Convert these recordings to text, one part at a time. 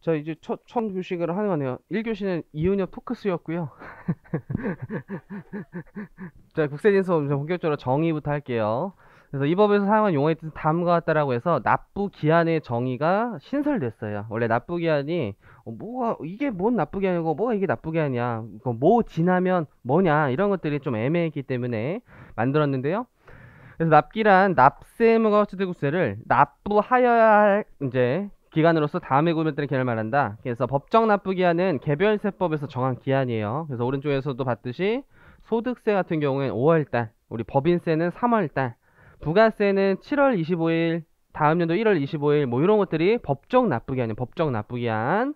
자 이제 첫, 첫 교식을 하는 거네요 1교시는 이윤엽 토크스였고요 자 국세진 수업 본격적으로 정의부터 할게요 그래서 이 법에서 사용한 용어의 뜻은 다음과 같다라고 해서 납부기한의 정의가 신설됐어요 원래 납부기한이 어, 뭐가 이게 뭔 납부기한이고 뭐가 이게 납부기한이야 뭐 지나면 뭐냐 이런 것들이 좀 애매했기 때문에 만들었는데요 그래서 납기란 납세 무가 허치되고세를 납부하여야 할 이제 기간으로서 다음에 구별되는 기한을 말한다. 그래서 법정 납부 기한은 개별세법에서 정한 기한이에요. 그래서 오른쪽에서도 봤듯이 소득세 같은 경우엔는 5월달, 우리 법인세는 3월달, 부가세는 7월 25일, 다음 연도 1월 25일 뭐 이런 것들이 법정 납부 기한이에요. 법정 납부 기한.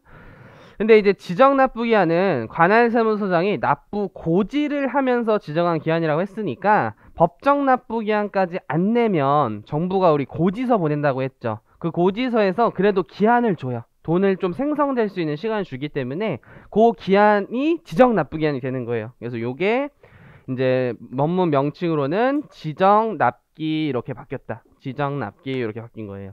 근데 이제 지정 납부 기한은 관할 세무서장이 납부 고지를 하면서 지정한 기한이라고 했으니까 법정 납부 기한까지 안 내면 정부가 우리 고지서 보낸다고 했죠. 그 고지서에서 그래도 기한을 줘요. 돈을 좀 생성될 수 있는 시간을 주기 때문에 그 기한이 지정 납부 기한이 되는 거예요. 그래서 요게 이제 원문 명칭으로는 지정 납기 이렇게 바뀌었다. 지정 납기 이렇게 바뀐 거예요.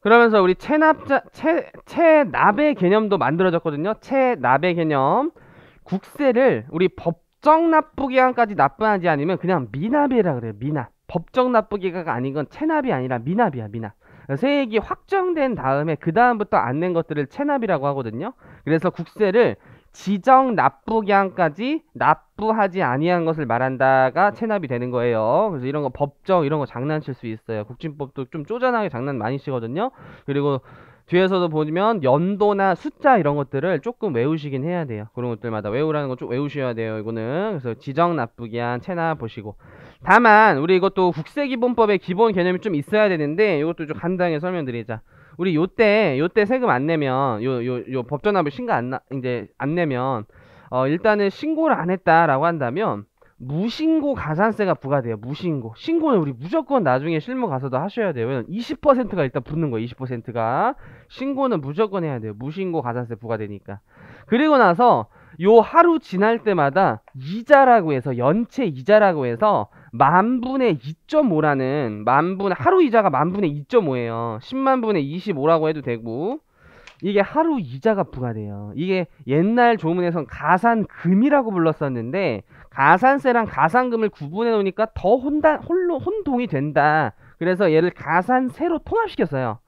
그러면서 우리 체납자 체, 체납의 개념도 만들어졌거든요. 체납의 개념 국세를 우리 법정 납부 기한까지 납부하지 않으면 그냥 미납이라 그래요. 미납. 법정 납부기가 아닌 건 체납이 아니라 미납이야 미납 세액이 확정된 다음에 그 다음부터 안 낸 것들을 체납이라고 하거든요 그래서 국세를 지정 납부기한까지 납부하지 아니한 것을 말한다가 체납이 되는 거예요. 그래서 이런 거 법정 이런 거 장난칠 수 있어요. 국진법도 좀 쪼잔하게 장난 많이 치거든요. 그리고 뒤에서도 보면 연도나 숫자 이런 것들을 조금 외우시긴 해야 돼요. 그런 것들마다 외우라는 건 좀 외우셔야 돼요. 이거는 그래서 지정 나쁘기 한 채나 보시고 다만 우리 이것도 국세기본법의 기본 개념이 좀 있어야 되는데 이것도 좀 간단하게 설명드리자. 우리 요 때 요 때 세금 안 내면 요 요 요 법전납부 신고 안 나, 이제 안 내면 어 일단은 신고를 안 했다라고 한다면 무신고 가산세가 부과돼요. 무신고. 신고는 우리 무조건 나중에 실무 가서도 하셔야 돼요. 왜냐면 20%가 일단 붙는 거예요. 20%가. 신고는 무조건 해야 돼요. 무신고 가산세 부과되니까. 그리고 나서 요 하루 지날 때마다 이자라고 해서 연체 이자라고 해서 만분의 2.5라는 만분 하루 이자가 만분의 2.5예요. 10만분의 25라고 해도 되고 이게 하루 이자가 부과돼요. 이게 옛날 조문에선 가산금이라고 불렀었는데 가산세랑 가산금을 구분해 놓으니까 더 혼단, 홀로, 혼동이 된다. 그래서 얘를 가산세로 통합시켰어요.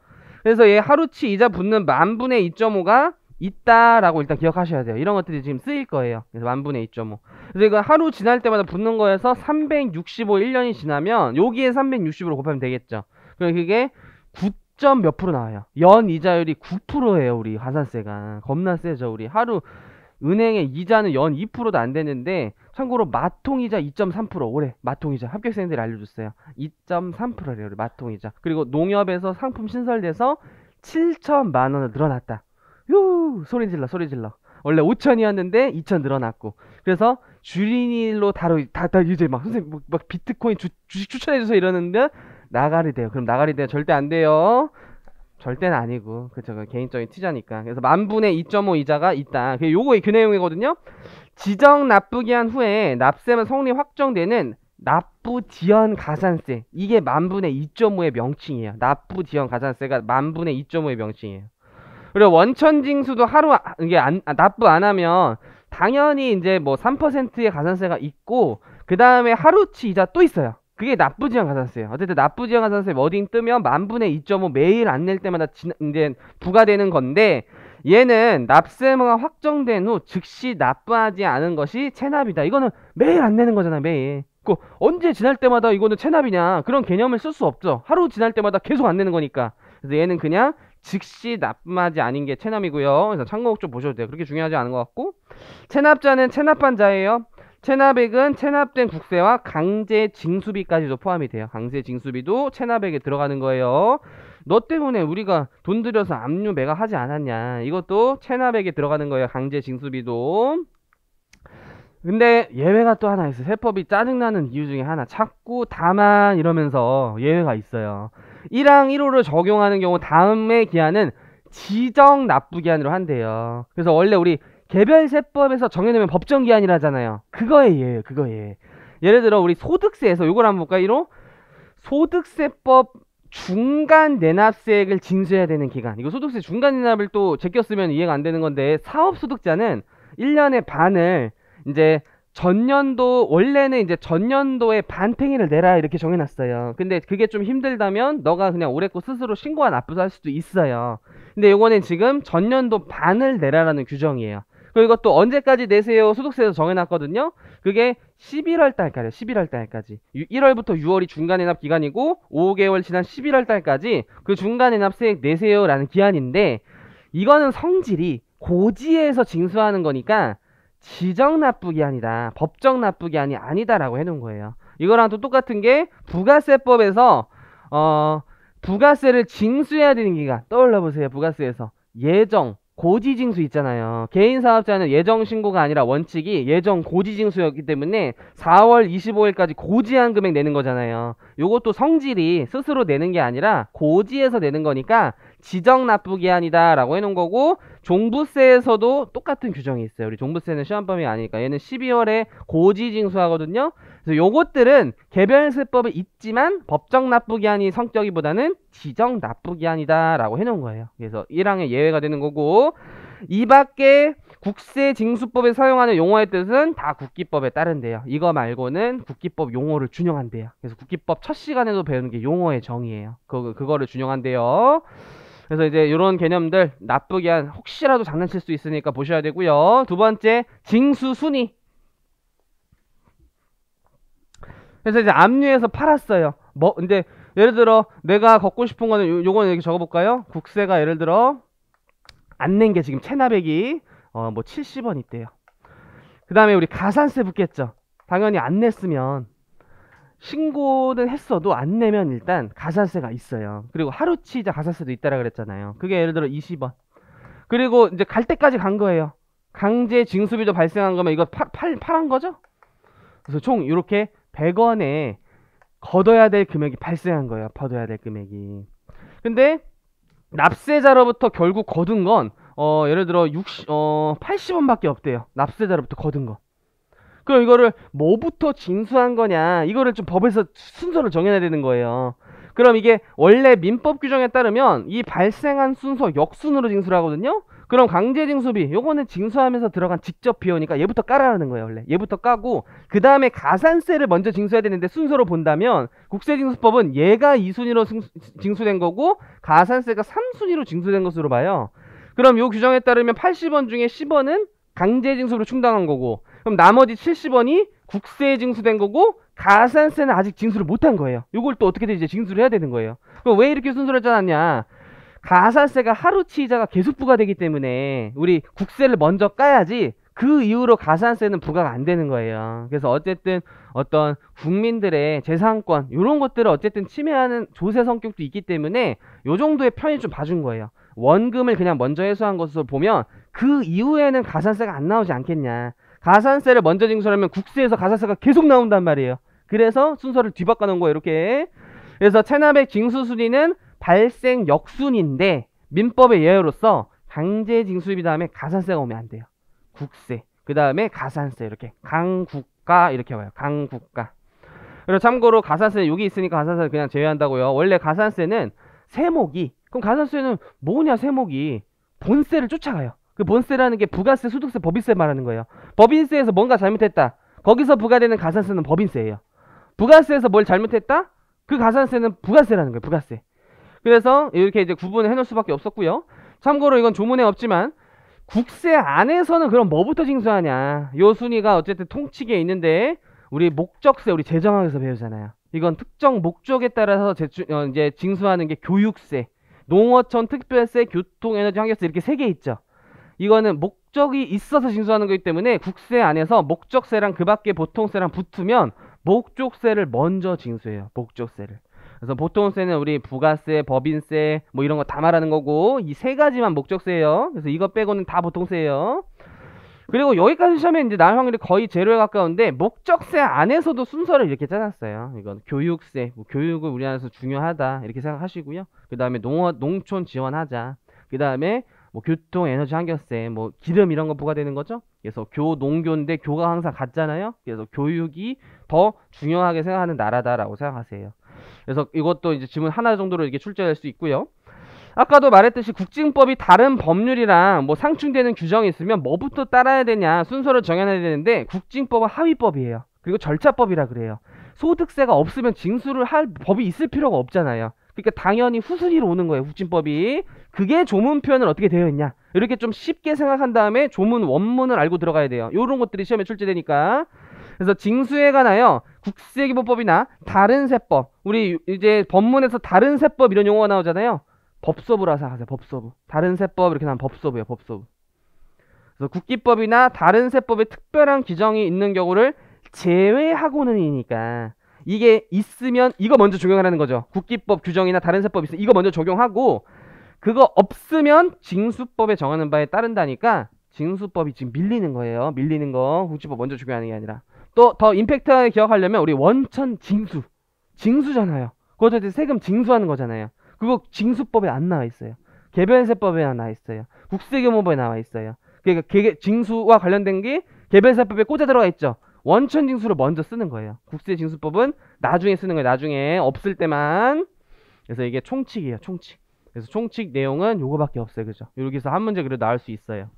그래서 얘 하루치 이자 붙는 만분의 2.5가 있다라고 일단 기억하셔야 돼요. 이런 것들이 지금 쓰일 거예요. 그래서 만분의 2.5. 그래서 이거 하루 지날 때마다 붙는 거에서 365 1년이 지나면 여기에 360으로 곱하면 되겠죠. 그럼 그게 9. 몇 프로 나와요? 연 이자율이 9%예요, 우리 가산세가. 겁나 세죠, 우리. 하루 은행에 이자는 연 2%도 안 되는데 참고로 마통이자 2.3% 올해 마통이자 합격생들이 알려줬어요. 2.3%래요 마통이자. 그리고 농협에서 상품 신설돼서 7천만 원을 늘어났다. 유 소리 질러 소리 질러. 원래 5천이었는데 2천 늘어났고. 그래서 주린이로 다루 다다 이제 막 선생님 막, 막 비트코인 주, 주식 추천해 주세요 이러는데 나가리 돼요. 그럼 나가리 돼요. 절대 안 돼요. 절대는 아니고 그저 개인적인 투자니까 그래서 만 분의 2.5 이자가 있다. 그 요거 그 내용이거든요. 지정 납부기 한 후에 납세만 성립 확정되는 납부 지연 가산세 이게 만분의 2.5의 명칭이에요. 납부 지연 가산세가 만분의 2.5의 명칭이에요. 그리고 원천징수도 하루 아, 이게 안, 아, 납부 안 하면 당연히 이제 뭐 3%의 가산세가 있고 그 다음에 하루치 이자 또 있어요. 그게 납부 지연 가산세예요. 어쨌든 납부 지연 가산세 워딩 뜨면 만분의 2.5 매일 안 낼 때마다 진, 이제 부과되는 건데 얘는 납세무가 확정된 후 즉시 납부하지 않은 것이 체납이다. 이거는 매일 안 내는 거잖아, 매일. 그 언제 지날 때마다 이거는 체납이냐 그런 개념을 쓸 수 없죠. 하루 지날 때마다 계속 안 내는 거니까. 그래서 얘는 그냥 즉시 납부하지 아닌 게 체납이고요. 그래서 참고꼭 좀 보셔도 돼요. 그렇게 중요하지 않은 것 같고 체납자는 체납한 자예요. 체납액은 체납된 국세와 강제 징수비까지도 포함이 돼요. 강제 징수비도 체납액에 들어가는 거예요. 너 때문에 우리가 돈 들여서 압류 매각하지 않았냐. 이것도 체납액에 들어가는 거예요. 강제 징수비도. 근데 예외가 또 하나 있어요. 세법이 짜증나는 이유 중에 하나. 자꾸 다만 이러면서 예외가 있어요. 1항 1호를 적용하는 경우 다음의 기한은 지정 납부 기한으로 한대요. 그래서 원래 우리 개별 세법에서 정해놓으면 법정 기한이라잖아요. 그거에 예요. 그거에. 예를 들어 우리 소득세에서 이걸 한번 볼까요? 1호? 소득세법 중간 내납세액을 징수해야 되는 기간. 이거 소득세 중간 내납을 또 제꼈으면 이해가 안 되는 건데 사업 소득자는 1년의 반을 이제 전년도 원래는 이제 전년도에 반팽이를 내라 이렇게 정해놨어요. 근데 그게 좀 힘들다면 너가 그냥 올해 고 스스로 신고한 납부도 할 수도 있어요. 근데 요거는 지금 전년도 반을 내라라는 규정이에요. 그리고 이것도 언제까지 내세요 소득세에서 정해놨거든요. 그게 11월 달까지 11월 달까지 1월부터 6월이 중간 인납 기간이고 5개월 지난 11월 달까지 그 중간 인납 세액 내세요라는 기한인데 이거는 성질이 고지에서 징수하는 거니까 지정 납부 기한이다. 법정 납부 기한이 아니다라고 해 놓은 거예요. 이거랑 또 똑같은 게 부가세법에서 어 부가세를 징수해야 되는 기간 떠올려 보세요. 부가세에서 예정, 고지징수 있잖아요. 개인 사업자는 예정 신고가 아니라 원칙이 예정 고지징수였기 때문에 4월 25일까지 고지한 금액 내는 거잖아요. 요것도 성질이 스스로 내는 게 아니라 고지에서 내는 거니까 지정 납부 기한이다 라고 해놓은 거고 종부세에서도 똑같은 규정이 있어요. 우리 종부세는 시험 범위 가 아니니까 얘는 12월에 고지징수하거든요. 그래서 요것들은 개별세법에 있지만 법정 납부기한이 성격이보다는 지정 납부기한이다라고 해놓은 거예요. 그래서 1항의 예외가 되는 거고 이 밖에 국세징수법에 사용하는 용어의 뜻은 다 국기법에 따른데요 이거 말고는 국기법 용어를 준용한대요. 그래서 국기법 첫 시간에도 배우는 게 용어의 정의예요. 그, 그거를 준용한대요. 그래서 이제 이런 개념들 납부기한 혹시라도 장난칠 수 있으니까 보셔야 되고요. 두 번째 징수 순위 그래서 이제 압류해서 팔았어요. 뭐 근데 예를 들어 내가 걷고 싶은 거는 요, 요거는 여기 적어볼까요? 국세가 예를 들어 안 낸 게 지금 체납액이 어뭐 70원 있대요. 그 다음에 우리 가산세 붙겠죠. 당연히 안 냈으면 신고는 했어도 안 내면 일단 가산세가 있어요. 그리고 하루치자 가산세도 있다라 그랬잖아요. 그게 예를 들어 20원. 그리고 이제 갈 때까지 간 거예요. 강제 징수비도 발생한 거면 이거 팔, 팔, 팔한 거죠? 그래서 총 이렇게 100원에 걷어야 될 금액이 발생한 거예요. 걷어야 될 금액이. 근데 납세자로부터 결국 거둔 건 어, 예를 들어 60, 어, 80원밖에 없대요. 납세자로부터 거둔 거. 그럼 이거를 뭐부터 징수한 거냐 이거를 좀 법에서 순서를 정해야 되는 거예요. 그럼 이게 원래 민법 규정에 따르면 이 발생한 순서 역순으로 징수를 하거든요. 그럼 강제징수비 요거는 징수하면서 들어간 직접 비용이니까 얘부터 깔아라는 거예요 원래 얘부터 까고 그 다음에 가산세를 먼저 징수해야 되는데 순서로 본다면 국세징수법은 얘가 2순위로 징수된 거고 가산세가 3순위로 징수된 것으로 봐요 그럼 요 규정에 따르면 80원 중에 10원은 강제징수로 충당한 거고 그럼 나머지 70원이 국세에 징수된 거고 가산세는 아직 징수를 못한 거예요 요걸 또 어떻게든 이제 징수를 해야 되는 거예요 그럼 왜 이렇게 순서를 짜놨냐 가산세가 하루치 이자가 계속 부과되기 때문에 우리 국세를 먼저 까야지 그 이후로 가산세는 부과가 안 되는 거예요. 그래서 어쨌든 어떤 국민들의 재산권 이런 것들을 어쨌든 침해하는 조세 성격도 있기 때문에 요 정도의 편의좀 봐준 거예요. 원금을 그냥 먼저 해소한 것으로 보면 그 이후에는 가산세가 안 나오지 않겠냐. 가산세를 먼저 징수하면 국세에서 가산세가 계속 나온단 말이에요. 그래서 순서를 뒤바꿔 놓은 거예요. 이렇게. 그래서 체납액 징수 순위는 발생 역순인데 민법의 예외로서 강제징수비 입 다음에 가산세가 오면 안 돼요. 국세. 그 다음에 가산세 이렇게 강국가 이렇게 와요. 강국가. 그리고 참고로 가산세 여기 있으니까 가산세 그냥 제외한다고요. 원래 가산세는 세목이 그럼 가산세는 뭐냐 세목이 본세를 쫓아가요. 그 본세라는 게 부가세, 소득세, 법인세 말하는 거예요. 법인세에서 뭔가 잘못했다. 거기서 부과되는 가산세는 법인세예요. 부가세에서 뭘 잘못했다? 그 가산세는 부가세라는 거예요. 부가세. 그래서 이렇게 이제 구분을 해놓을 수밖에 없었고요. 참고로 이건 조문에 없지만 국세 안에서는 그럼 뭐부터 징수하냐. 요 순위가 어쨌든 통칙에 있는데 우리 목적세, 우리 재정학에서 배우잖아요. 이건 특정 목적에 따라서 제출, 어, 이제 징수하는 게 교육세, 농어촌 특별세, 교통에너지 환경세 이렇게 세 개 있죠. 이거는 목적이 있어서 징수하는 거기 때문에 국세 안에서 목적세랑 그 밖에 보통세랑 붙으면 목적세를 먼저 징수해요. 목적세를. 그래서 보통세는 우리 부가세, 법인세 뭐 이런 거 다 말하는 거고 이 세 가지만 목적세예요. 그래서 이거 빼고는 다 보통세예요. 그리고 여기까지 시험에 이제 나 확률이 거의 제로에 가까운데 목적세 안에서도 순서를 이렇게 짜놨어요. 이건 교육세, 뭐 교육을 우리나라에서 중요하다 이렇게 생각하시고요. 그 다음에 농어 농촌 지원하자. 그 다음에 뭐 교통, 에너지, 환경세, 뭐 기름 이런 거 부과되는 거죠. 그래서 교 농교인데 교가 항상 같잖아요. 그래서 교육이 더 중요하게 생각하는 나라다라고 생각하세요. 그래서 이것도 이제 지문 하나 정도로 이렇게 출제할 수 있고요. 아까도 말했듯이 국징법이 다른 법률이랑 뭐 상충되는 규정이 있으면 뭐부터 따라야 되냐 순서를 정해놔야 되는데 국징법은 하위법이에요. 그리고 절차법이라 그래요. 소득세가 없으면 징수를 할 법이 있을 필요가 없잖아요. 그러니까 당연히 후순위로 오는 거예요. 국진법이. 그게 조문 표현은 어떻게 되어 있냐. 이렇게 좀 쉽게 생각한 다음에 조문 원문을 알고 들어가야 돼요. 이런 것들이 시험에 출제되니까. 그래서 징수에 관하여 국세기본법이나 다른 세법 우리 이제 법문에서 다른 세법 이런 용어가 나오잖아요. 법서부라 생각하세요. 법서부. 다른 세법 이렇게 나면 법서부예요. 법서부. 그래서 국기법이나 다른 세법에 특별한 규정이 있는 경우를 제외하고는 이니까 이게 있으면 이거 먼저 적용하라는 거죠. 국기법 규정이나 다른 세법 있어 이거 먼저 적용하고 그거 없으면 징수법에 정하는 바에 따른다니까 징수법이 지금 밀리는 거예요. 밀리는 거 국지법 먼저 적용하는 게 아니라 또더 임팩트하게 기억하려면 우리 원천 징수. 징수잖아요. 그것도 이제 세금 징수하는 거잖아요. 그거 징수법에 안 나와 있어요. 개별세법에 나와 있어요. 국세교무법에 나와 있어요. 그러니까 개, 징수와 관련된 게 개별세법에 꽂아 들어가 있죠. 원천 징수를 먼저 쓰는 거예요. 국세징수법은 나중에 쓰는 거예요. 나중에 없을 때만. 그래서 이게 총칙이에요. 총칙. 그래서 총칙 내용은 요거밖에 없어요. 그죠? 여기서 한 문제 그래도 나올 수 있어요.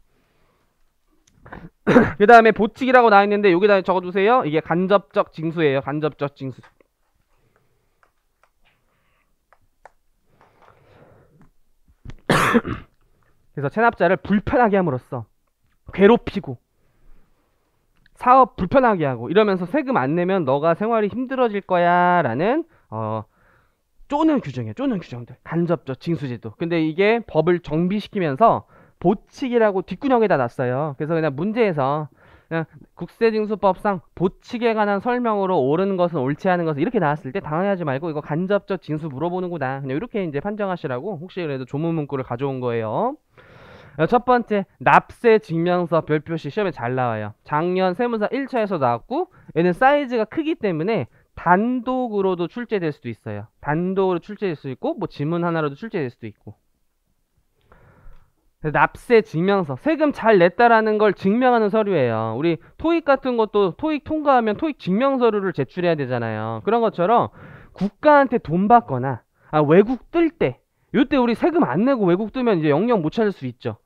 그 다음에 보칙이라고 나와 있는데 여기다 적어주세요. 이게 간접적 징수예요. 간접적 징수. 그래서 체납자를 불편하게 함으로써 괴롭히고 사업 불편하게 하고 이러면서 세금 안 내면 너가 생활이 힘들어질 거야 라는 어 쪼는 규정이에요. 쪼는 규정들. 간접적 징수제도. 근데 이게 법을 정비시키면서 보칙이라고 뒷구녕에다 놨어요. 그래서 그냥 문제에서 그냥 국세징수법상 보칙에 관한 설명으로 옳은 것은 옳지 않은 것은 이렇게 나왔을 때 당황하지 말고 이거 간접적 징수 물어보는구나. 그냥 이렇게 이제 판정하시라고 혹시 그래도 조문 문구를 가져온 거예요. 어, 첫 번째 납세 증명서 별표시 시험에 잘 나와요. 작년 세무사 1차에서 나왔고 얘는 사이즈가 크기 때문에 단독으로도 출제될 수도 있어요. 단독으로 출제될 수 있고 뭐 지문 하나로도 출제될 수도 있고 납세 증명서, 세금 잘 냈다라는 걸 증명하는 서류예요. 우리 토익 같은 것도 토익 통과하면 토익 증명서류를 제출해야 되잖아요. 그런 것처럼 국가한테 돈 받거나 아, 외국 뜰 때, 이때 우리 세금 안 내고 외국 뜨면 이제 영영 못 찾을 수 있죠.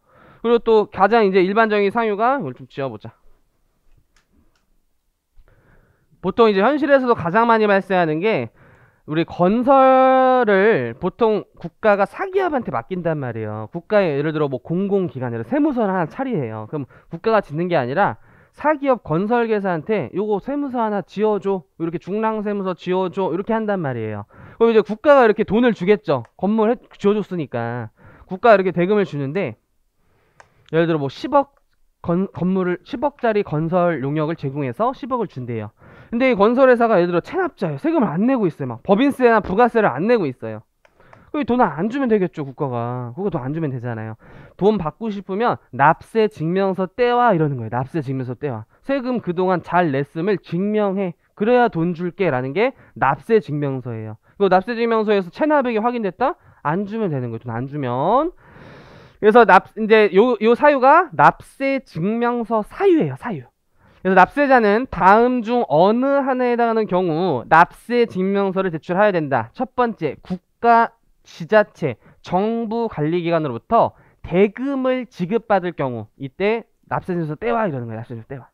그리고 또 가장 이제 일반적인 상유가 이걸 좀 지어보자. 보통 이제 현실에서도 가장 많이 발생하는 게 우리 건설을 보통 국가가 사기업한테 맡긴단 말이에요. 국가에 예를 들어 뭐 공공기관이라 세무서를 하나 처리해요. 그럼 국가가 짓는 게 아니라 사기업 건설계사한테 요거 세무서 하나 지어줘 이렇게 중랑세무서 지어줘 이렇게 한단 말이에요 그럼 이제 국가가 이렇게 돈을 주겠죠 건물 지어줬으니까 국가가 이렇게 대금을 주는데 예를 들어 뭐 10억 건, 건물을 10억짜리 건설 용역을 제공해서 10억을 준대요 근데 이 건설회사가 예를 들어 체납자예요. 세금을 안 내고 있어요. 막 법인세나 부가세를 안 내고 있어요. 그 돈을 안 주면 되겠죠 국가가 그거 돈안 주면 되잖아요 돈 받고 싶으면 납세 증명서 떼와 이러는 거예요 납세 증명서 떼와 세금 그동안 잘 냈음을 증명해 그래야 돈 줄게 라는 게 납세 증명서예요 그 납세 증명서에서 체납액이 확인됐다 안 주면 되는 거예요 돈 안 주면 그래서 납 이제 요 요 사유가 납세 증명서 사유예요 사유 그래서 납세자는 다음 중 어느 하나에 해당하는 경우 납세 증명서를 제출해야 된다. 첫 번째, 국가, 지자체, 정부 관리기관으로부터 대금을 지급받을 경우 이때 납세증서 떼와 이러는 거야. 납세증서 떼와.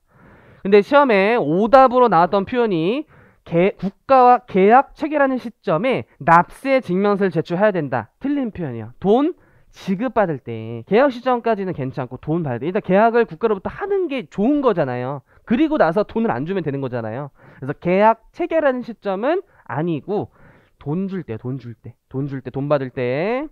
근데 시험에 오답으로 나왔던 표현이 개, 국가와 계약 체결하는 시점에 납세 증명서를 제출해야 된다. 틀린 표현이야. 돈 지급받을 때 계약 시점까지는 괜찮고 돈 받을 때 일단 계약을 국가로부터 하는 게 좋은 거잖아요. 그리고 나서 돈을 안 주면 되는 거잖아요. 그래서 계약 체결하는 시점은 아니고 돈 줄 때, 돈 줄 때, 돈 줄 때, 돈 받을 때.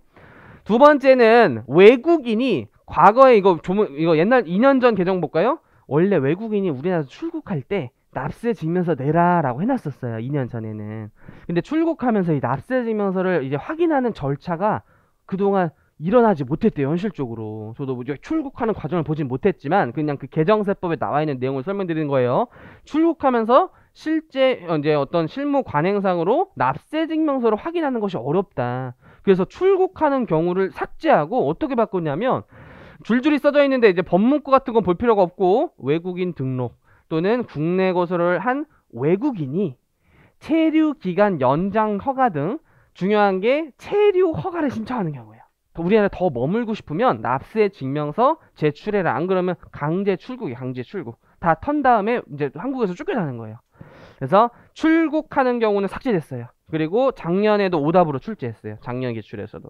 두 번째는 외국인이 과거에 이거 조문 이거 옛날 2년 전 개정 볼까요? 원래 외국인이 우리나라 출국할 때 납세 증명서 내라라고 해놨었어요. 2년 전에는. 근데 출국하면서 이 납세 증명서를 이제 확인하는 절차가 그동안 일어나지 못했대요 현실적으로 저도 뭐 출국하는 과정을 보진 못했지만 그냥 그 개정세법에 나와 있는 내용을 설명드리는 거예요 출국하면서 실제 이제 어떤 실무 관행상으로 납세 증명서를 확인하는 것이 어렵다 그래서 출국하는 경우를 삭제하고 어떻게 바꿨냐면 줄줄이 써져 있는데 이제 법문구 같은 건 볼 필요가 없고 외국인 등록 또는 국내 거소를 한 외국인이 체류 기간 연장 허가 등 중요한 게 체류 허가를 신청하는 경우예요. 우리나라에 더 머물고 싶으면 납세 증명서 제출해라. 안 그러면 강제 출국이 강제 출국. 다 턴 다음에 이제 한국에서 쫓겨나는 거예요. 그래서 출국하는 경우는 삭제됐어요. 그리고 작년에도 오답으로 출제했어요. 작년 기출에서도.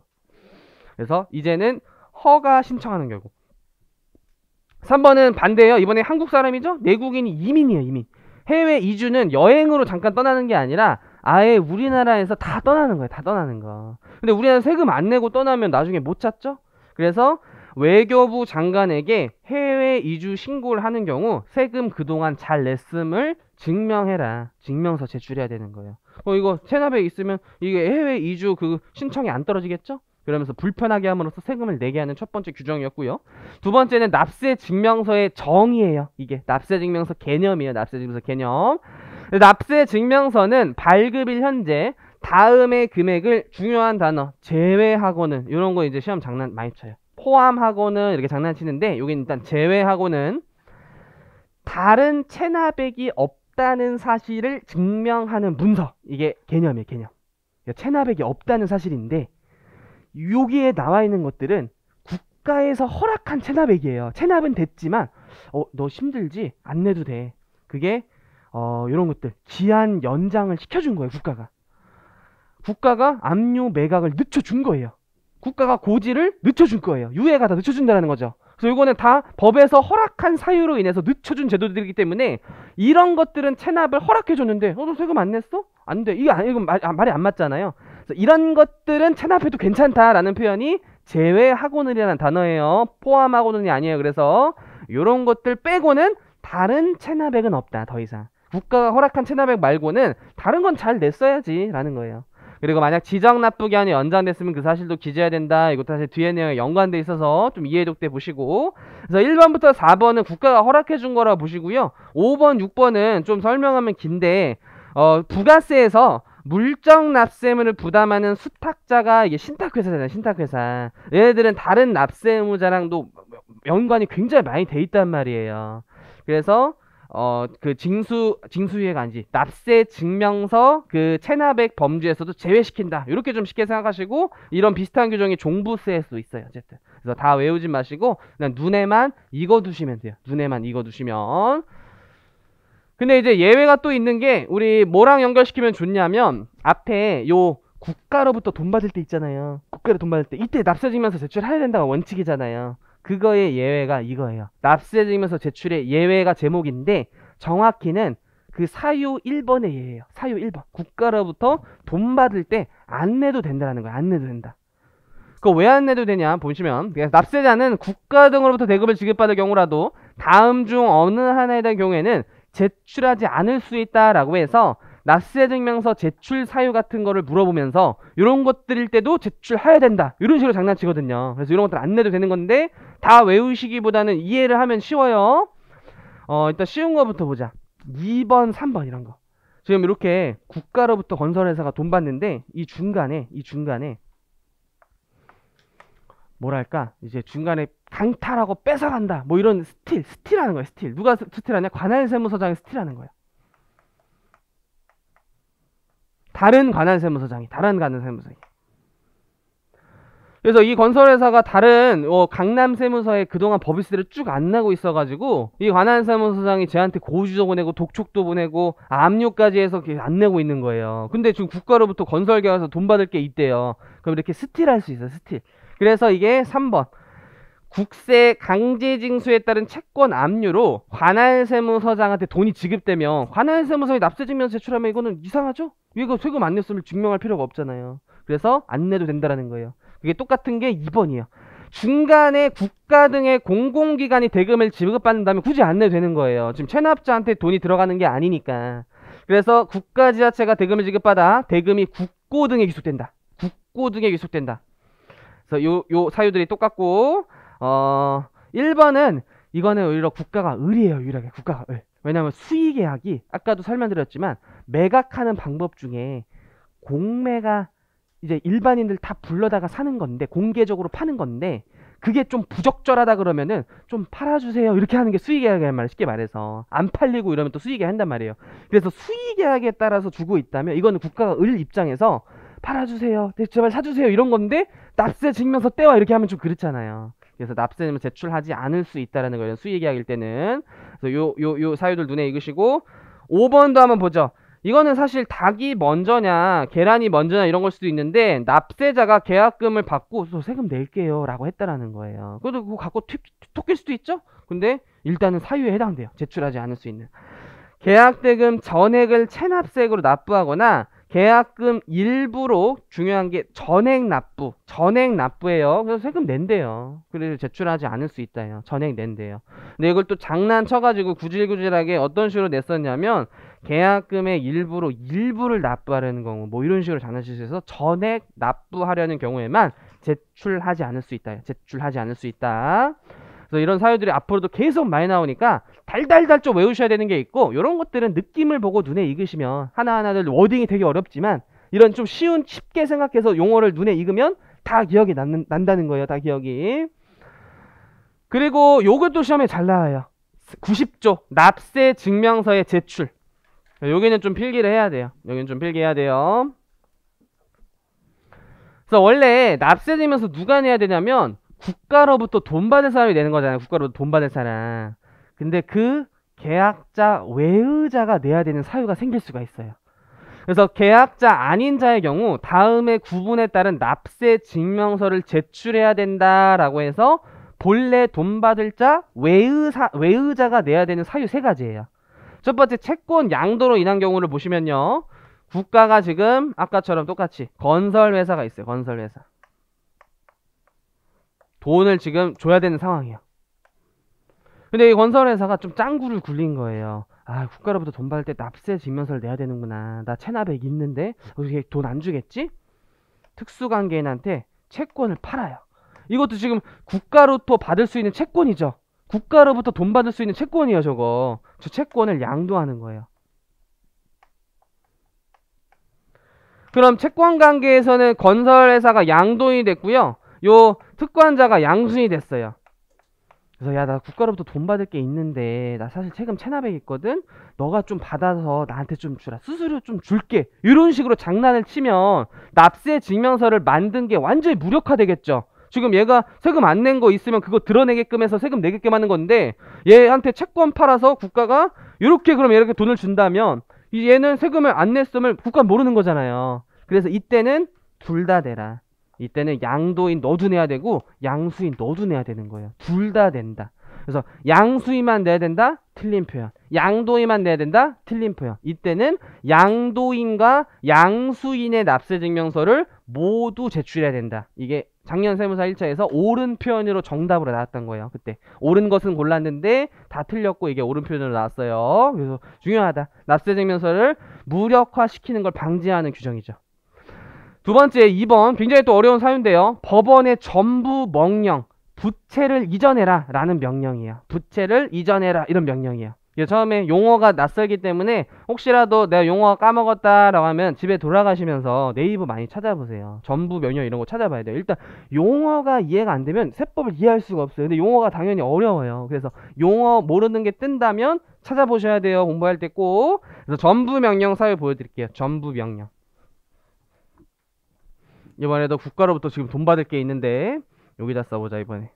그래서 이제는 허가 신청하는 경우. 3번은 반대예요. 이번에 한국 사람이죠? 내국인이 이민이에요, 이민. 해외 이주는 여행으로 잠깐 떠나는 게 아니라 아예 우리나라에서 다 떠나는 거예요. 다 떠나는 거. 근데 우리나라 세금 안 내고 떠나면 나중에 못 찾죠? 그래서 외교부 장관에게 해외 이주 신고를 하는 경우 세금 그동안 잘 냈음을 증명해라. 증명서 제출해야 되는 거예요. 어, 이거 체납에 있으면 이게 해외 이주 그 신청이 안 떨어지겠죠? 그러면서 불편하게 함으로써 세금을 내게 하는 첫 번째 규정이었고요. 두 번째는 납세 증명서의 정의예요. 이게 납세 증명서 개념이에요. 납세 증명서 개념. 납세 증명서는 발급일 현재 다음의 금액을 중요한 단어 제외하고는 이런 거 이제 시험 장난 많이 쳐요. 포함하고는 이렇게 장난치는데 여기 일단 제외하고는 다른 체납액이 없다는 사실을 증명하는 문서 이게 개념이에요 개념 그러니까 체납액이 없다는 사실인데 여기에 나와 있는 것들은 국가에서 허락한 체납액이에요 체납은 됐지만 어 너 힘들지 안 내도 돼 그게 어, 이런 것들 기한 연장을 시켜준 거예요 국가가 국가가 압류 매각을 늦춰준 거예요 국가가 고지를 늦춰준 거예요 유해가다 늦춰준다는 거죠 그래서 이거는 다 법에서 허락한 사유로 인해서 늦춰준 제도들이기 때문에 이런 것들은 체납을 허락해줬는데 어너 세금 안 냈어? 안 돼. 이거, 안, 이거 말, 아, 말이 안 맞잖아요 그래서 이런 것들은 체납해도 괜찮다라는 표현이 제외하고는이라는 단어예요 포함하고는이 아니에요 그래서 이런 것들 빼고는 다른 체납액은 없다 더 이상 국가가 허락한 체납액 말고는 다른 건 잘 냈어야지라는 거예요. 그리고 만약 지정납부기한이 연장됐으면 그 사실도 기재해야 된다. 이것도 사실 뒤에 내용에 연관돼 있어서 좀 이해독대 보시고 그래서 1번부터 4번은 국가가 허락해 준 거라 보시고요. 5번, 6번은 좀 설명하면 긴데 어, 부가세에서 물적 납세물을 부담하는 수탁자가 이게 신탁회사잖아요. 신탁회사. 얘네들은 다른 납세 의무자랑도 연관이 굉장히 많이 돼 있단 말이에요. 그래서 어그 징수 징수위에간지 납세 증명서 그 체납액 범주에서도 제외시킨다 이렇게 좀 쉽게 생각하시고 이런 비슷한 규정이 종부세에도 있어요 어쨌든 그래서 다 외우지 마시고 그냥 눈에만 익어두시면 돼요 눈에만 익어두시면 근데 이제 예외가 또 있는 게 우리 뭐랑 연결시키면 좋냐면 앞에 요 국가로부터 돈 받을 때 있잖아요 국가로 돈 받을 때 이때 납세 증명서 제출해야 된다가 원칙이잖아요 그거의 예외가 이거예요. 납세증명서 제출의 예외가 제목인데 정확히는 그 사유 1번의 예예요. 사유 1번. 국가로부터 돈 받을 때 안 내도 된다는 거예요. 안 내도 된다. 그거 왜 안 내도 되냐 보시면 납세자는 국가 등으로부터 대금을 지급받을 경우라도 다음 중 어느 하나에 대한 경우에는 제출하지 않을 수 있다라고 해서 납세증명서 제출 사유 같은 거를 물어보면서 이런 것들일 때도 제출해야 된다 이런 식으로 장난치거든요 그래서 이런 것들 안 내도 되는 건데 다 외우시기보다는 이해를 하면 쉬워요. 어, 일단 쉬운 거부터 보자. 2번, 3번 이런 거. 지금 이렇게 국가로부터 건설회사가 돈 받는데 이 중간에 이 중간에 뭐랄까 이제 중간에 강탈하고 뺏어간다 뭐 이런 스틸 스틸하는 거야 스틸 누가 스틸하냐 관할세무서장이 스틸하는 거야 다른 관할세무서장이 다른 관할세무서장이 그래서 이 건설회사가 다른 어, 강남 세무서에 그동안 법인세를 쭉안 나고 있어가지고 이 관한 세무서장이 쟤한테 고지도 보내고 독촉도 보내고 압류까지 해서 안 내고 있는 거예요. 근데 지금 국가로부터 건설계약에서 돈 받을 게 있대요. 그럼 이렇게 스틸할 수 있어 스틸. 그래서 이게 3번 국세 강제 징수에 따른 채권 압류로 관할 세무서장한테 돈이 지급되면 관할 세무서에 납세 증명서 제출하면 이거는 이상하죠? 이거 세금 안냈으면 증명할 필요가 없잖아요. 그래서 안 내도 된다라는 거예요. 이게 똑같은 게 2번이에요. 중간에 국가 등의 공공기관이 대금을 지급받는다면 굳이 안 내도 되는 거예요. 지금 체납자한테 돈이 들어가는 게 아니니까. 그래서 국가 지자체가 대금을 지급받아 대금이 국고 등에 귀속된다. 국고 등에 귀속된다. 그래서 요, 요 사유들이 똑같고, 어, 1번은 이거는 오히려 국가가 을이에요. 유일하게 국가가 을. 왜냐하면 수의계약이 아까도 설명드렸지만 매각하는 방법 중에 공매가 이제 일반인들 다 불러다가 사는 건데 공개적으로 파는 건데 그게 좀 부적절하다 그러면은 좀 팔아주세요 이렇게 하는 게수의계약이란말 쉽게 말해서 안 팔리고 이러면 또수의계약 한단 말이에요 그래서 수의계약에 따라서 주고 있다면 이거는 국가가 을 입장에서 팔아주세요 네, 제발 사주세요 이런 건데 납세 증명서 떼와 이렇게 하면 좀 그렇잖아요 그래서 납세는 제출하지 않을 수 있다라는 거예요 수의계약일 때는 그래서 요 요 요 사유들 눈에 익으시고 5번도 한번 보죠 이거는 사실 닭이 먼저냐 계란이 먼저냐 이런 걸 수도 있는데 납세자가 계약금을 받고 세금 낼게요 라고 했다라는 거예요 그래도 그거 갖고 튀, 토낄 수도 있죠 근데 일단은 사유에 해당돼요 제출하지 않을 수 있는 계약대금 전액을 체납세액으로 납부하거나 계약금 일부로 중요한 게 전액 납부 전액 납부예요 그래서 세금 낸대요 그래서 제출하지 않을 수 있다요 전액 낸대요 근데 이걸 또 장난쳐가지고 구질구질하게 어떤 식으로 냈었냐면 계약금의 일부로 일부를 납부하려는 경우 뭐 이런 식으로 장난치셔서 전액 납부하려는 경우에만 제출하지 않을 수 있다. 제출하지 않을 수 있다. 그래서 이런 사유들이 앞으로도 계속 많이 나오니까 달달달 좀 외우셔야 되는 게 있고 이런 것들은 느낌을 보고 눈에 익으시면 하나하나들 워딩이 되게 어렵지만 이런 좀 쉬운 쉽게 생각해서 용어를 눈에 익으면 다 기억이 난, 난다는 거예요. 다 기억이. 그리고 요것도 시험에 잘 나와요. 90조 납세 증명서의 제출 여기는 좀 필기를 해야 돼요. 여기는 좀 필기해야 돼요. 그래서 원래 납세되면서 누가 내야 되냐면 국가로부터 돈 받을 사람이 내는 거잖아요. 국가로부터 돈 받을 사람. 근데 그 계약자 외의자가 내야 되는 사유가 생길 수가 있어요. 그래서 계약자 아닌 자의 경우 다음의 구분에 따른 납세 증명서를 제출해야 된다라고 해서 본래 돈 받을 자, 외의사, 외의자가 내야 되는 사유 세 가지예요. 첫 번째 채권 양도로 인한 경우를 보시면요. 국가가 지금 아까처럼 똑같이 건설회사가 있어요. 건설회사. 돈을 지금 줘야 되는 상황이에요. 근데 이 건설회사가 좀 짱구를 굴린 거예요. 아 국가로부터 돈 받을 때 납세 증명서를 내야 되는구나. 나 체납액 있는데 어떻게 돈 안 주겠지? 특수관계인한테 채권을 팔아요. 이것도 지금 국가로부터 받을 수 있는 채권이죠. 국가로부터 돈 받을 수 있는 채권이에요 저거 저 채권을 양도하는 거예요 그럼 채권 관계에서는 건설회사가 양도인이 됐고요 요 특권자가 양순이 됐어요 그래서 야 나 국가로부터 돈 받을 게 있는데 나 사실 세금 체납액 있거든 너가 좀 받아서 나한테 좀 주라 수수료 좀 줄게 이런 식으로 장난을 치면 납세 증명서를 만든 게 완전히 무력화되겠죠 지금 얘가 세금 안 낸 거 있으면 그거 드러내게끔 해서 세금 내게끔 하는 건데 얘한테 채권 팔아서 국가가 이렇게 그럼 이렇게 돈을 준다면 얘는 세금을 안 냈음을 국가 모르는 거잖아요. 그래서 이때는 둘 다 내라. 이때는 양도인 너도 내야 되고 양수인 너도 내야 되는 거예요. 둘 다 된다. 그래서 양수인만 내야 된다. 틀린 표현. 양도인만 내야 된다. 틀린 표현. 이때는 양도인과 양수인의 납세 증명서를 모두 제출해야 된다. 이게 작년 세무사 1차에서 옳은 표현으로 정답으로 나왔던 거예요. 그때 옳은 것은 골랐는데 다 틀렸고 이게 옳은 표현으로 나왔어요. 그래서 중요하다. 납세증명서를 무력화시키는 걸 방지하는 규정이죠. 두 번째 2번 굉장히 또 어려운 사유인데요. 법원의 전부 명령 부채를 이전해라 라는 명령이에요. 부채를 이전해라 이런 명령이에요. 처음에 용어가 낯설기 때문에 혹시라도 내가 용어 까먹었다라고 하면 집에 돌아가시면서 네이버 많이 찾아보세요. 전부 면역 이런 거 찾아봐야 돼요. 일단 용어가 이해가 안 되면 세법을 이해할 수가 없어요. 근데 용어가 당연히 어려워요. 그래서 용어 모르는 게 뜬다면 찾아보셔야 돼요. 공부할 때 꼭. 그래서 전부 명령 사유 보여드릴게요. 전부 명령. 이번에도 국가로부터 지금 돈 받을 게 있는데 여기다 써보자 이번에.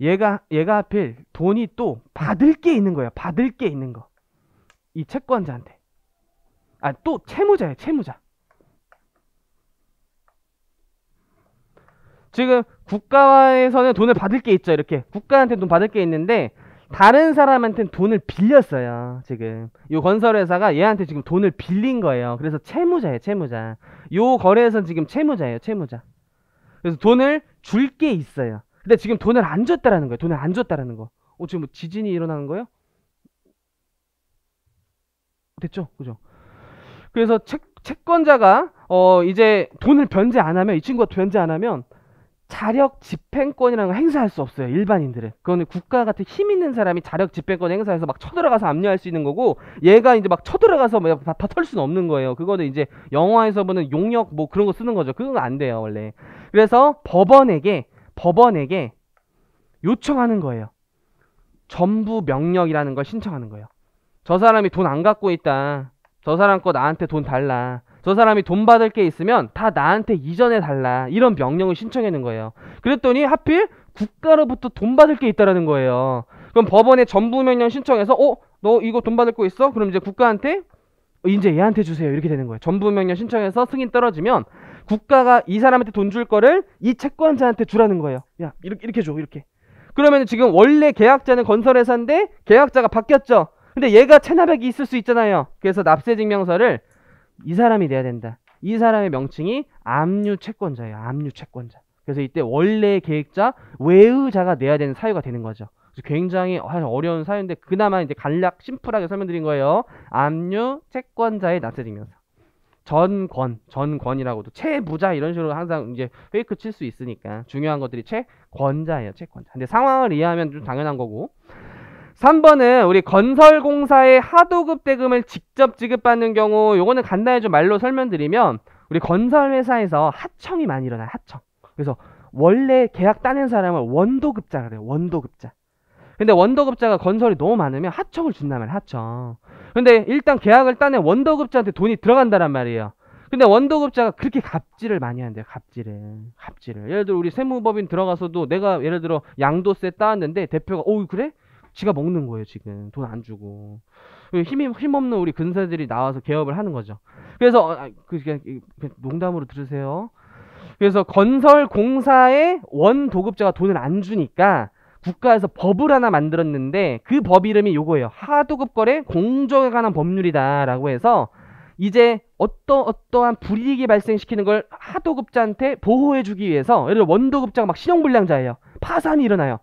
얘가 얘가 하필 돈이 또 받을 게 있는 거예요. 받을 게 있는 거. 이 채권자한테. 아, 또 채무자예요. 채무자. 지금 국가에서는 돈을 받을 게 있죠. 이렇게. 국가한테 돈 받을 게 있는데 다른 사람한테는 돈을 빌렸어요. 지금. 요 건설회사가 얘한테 지금 돈을 빌린 거예요. 그래서 채무자예요. 채무자. 요거래에서 지금 채무자예요. 채무자. 그래서 돈을 줄 게 있어요. 근데 지금 돈을 안 줬다라는 거예요. 돈을 안 줬다라는 거. 어, 지금 뭐 지진이 일어나는 거예요? 됐죠? 그죠? 그래서 채, 채권자가 어, 이제 돈을 변제 안 하면 이 친구가 변제 안 하면 자력 집행권이라는 걸 행사할 수 없어요. 일반인들은. 그거는 국가 같은 힘 있는 사람이 자력 집행권 행사해서 막 쳐들어가서 압류할 수 있는 거고 얘가 이제 막 쳐들어가서 뭐 다 털 수는 없는 거예요. 그거는 이제 영화에서 보는 용역 뭐 그런 거 쓰는 거죠. 그건 안 돼요, 원래. 그래서 법원에게 법원에게 요청하는 거예요. 전부 명령이라는 걸 신청하는 거예요. 저 사람이 돈 안 갖고 있다. 저 사람 거 나한테 돈 달라. 저 사람이 돈 받을 게 있으면 다 나한테 이전해 달라. 이런 명령을 신청하는 거예요. 그랬더니 하필 국가로부터 돈 받을 게 있다라는 거예요. 그럼 법원에 전부 명령 신청해서 어? 너 이거 돈 받을 거 있어? 그럼 이제 국가한테 어, 이제 얘한테 주세요. 이렇게 되는 거예요. 전부 명령 신청해서 승인 떨어지면 국가가 이 사람한테 돈 줄 거를 이 채권자한테 주라는 거예요. 야, 이렇게, 이렇게 줘, 이렇게. 그러면 지금 원래 계약자는 건설회사인데 계약자가 바뀌었죠. 근데 얘가 체납액이 있을 수 있잖아요. 그래서 납세증명서를 이 사람이 내야 된다. 이 사람의 명칭이 압류 채권자예요. 압류 채권자. 그래서 이때 원래 계획자, 외의자가 내야 되는 사유가 되는 거죠. 굉장히 어려운 사유인데 그나마 이제 간략 심플하게 설명드린 거예요. 압류 채권자의 납세증명서. 전권, 전권이라고도 채무자 이런 식으로 항상 이제 페이크 칠 수 있으니까 중요한 것들이 채권자예요, 채권자. 근데 상황을 이해하면 좀 당연한 거고. 3번은 우리 건설공사의 하도급 대금을 직접 지급받는 경우 요거는 간단히 좀 말로 설명드리면 우리 건설회사에서 하청이 많이 일어나요, 하청. 그래서 원래 계약 따낸 사람은 원도급자가 돼요, 원도급자. 근데 원도급자가 건설이 너무 많으면 하청을 준다면 하청. 근데 일단 계약을 따낸 원더급자한테 돈이 들어간다란 말이에요. 근데 원더급자가 그렇게 갑질을 많이 한대요. 갑질을. 갑질을. 예를 들어 우리 세무법인 들어가서도 내가 예를 들어 양도세 따왔는데 대표가 어우 그래? 지가 먹는 거예요, 지금. 돈 안 주고. 힘이 힘없는 우리 근사들이 나와서 개업을 하는 거죠. 그래서 어, 아, 그 그냥 농담으로 들으세요. 그래서 건설 공사에 원도급자가 돈을 안 주니까 국가에서 법을 하나 만들었는데 그 법 이름이 요거예요. 하도급 거래 공정에 관한 법률이다라고 해서 이제 어떠 어떠한 불이익이 발생시키는 걸 하도급자한테 보호해주기 위해서 예를 들어 원도급자가 막 신용불량자예요. 파산이 일어나요.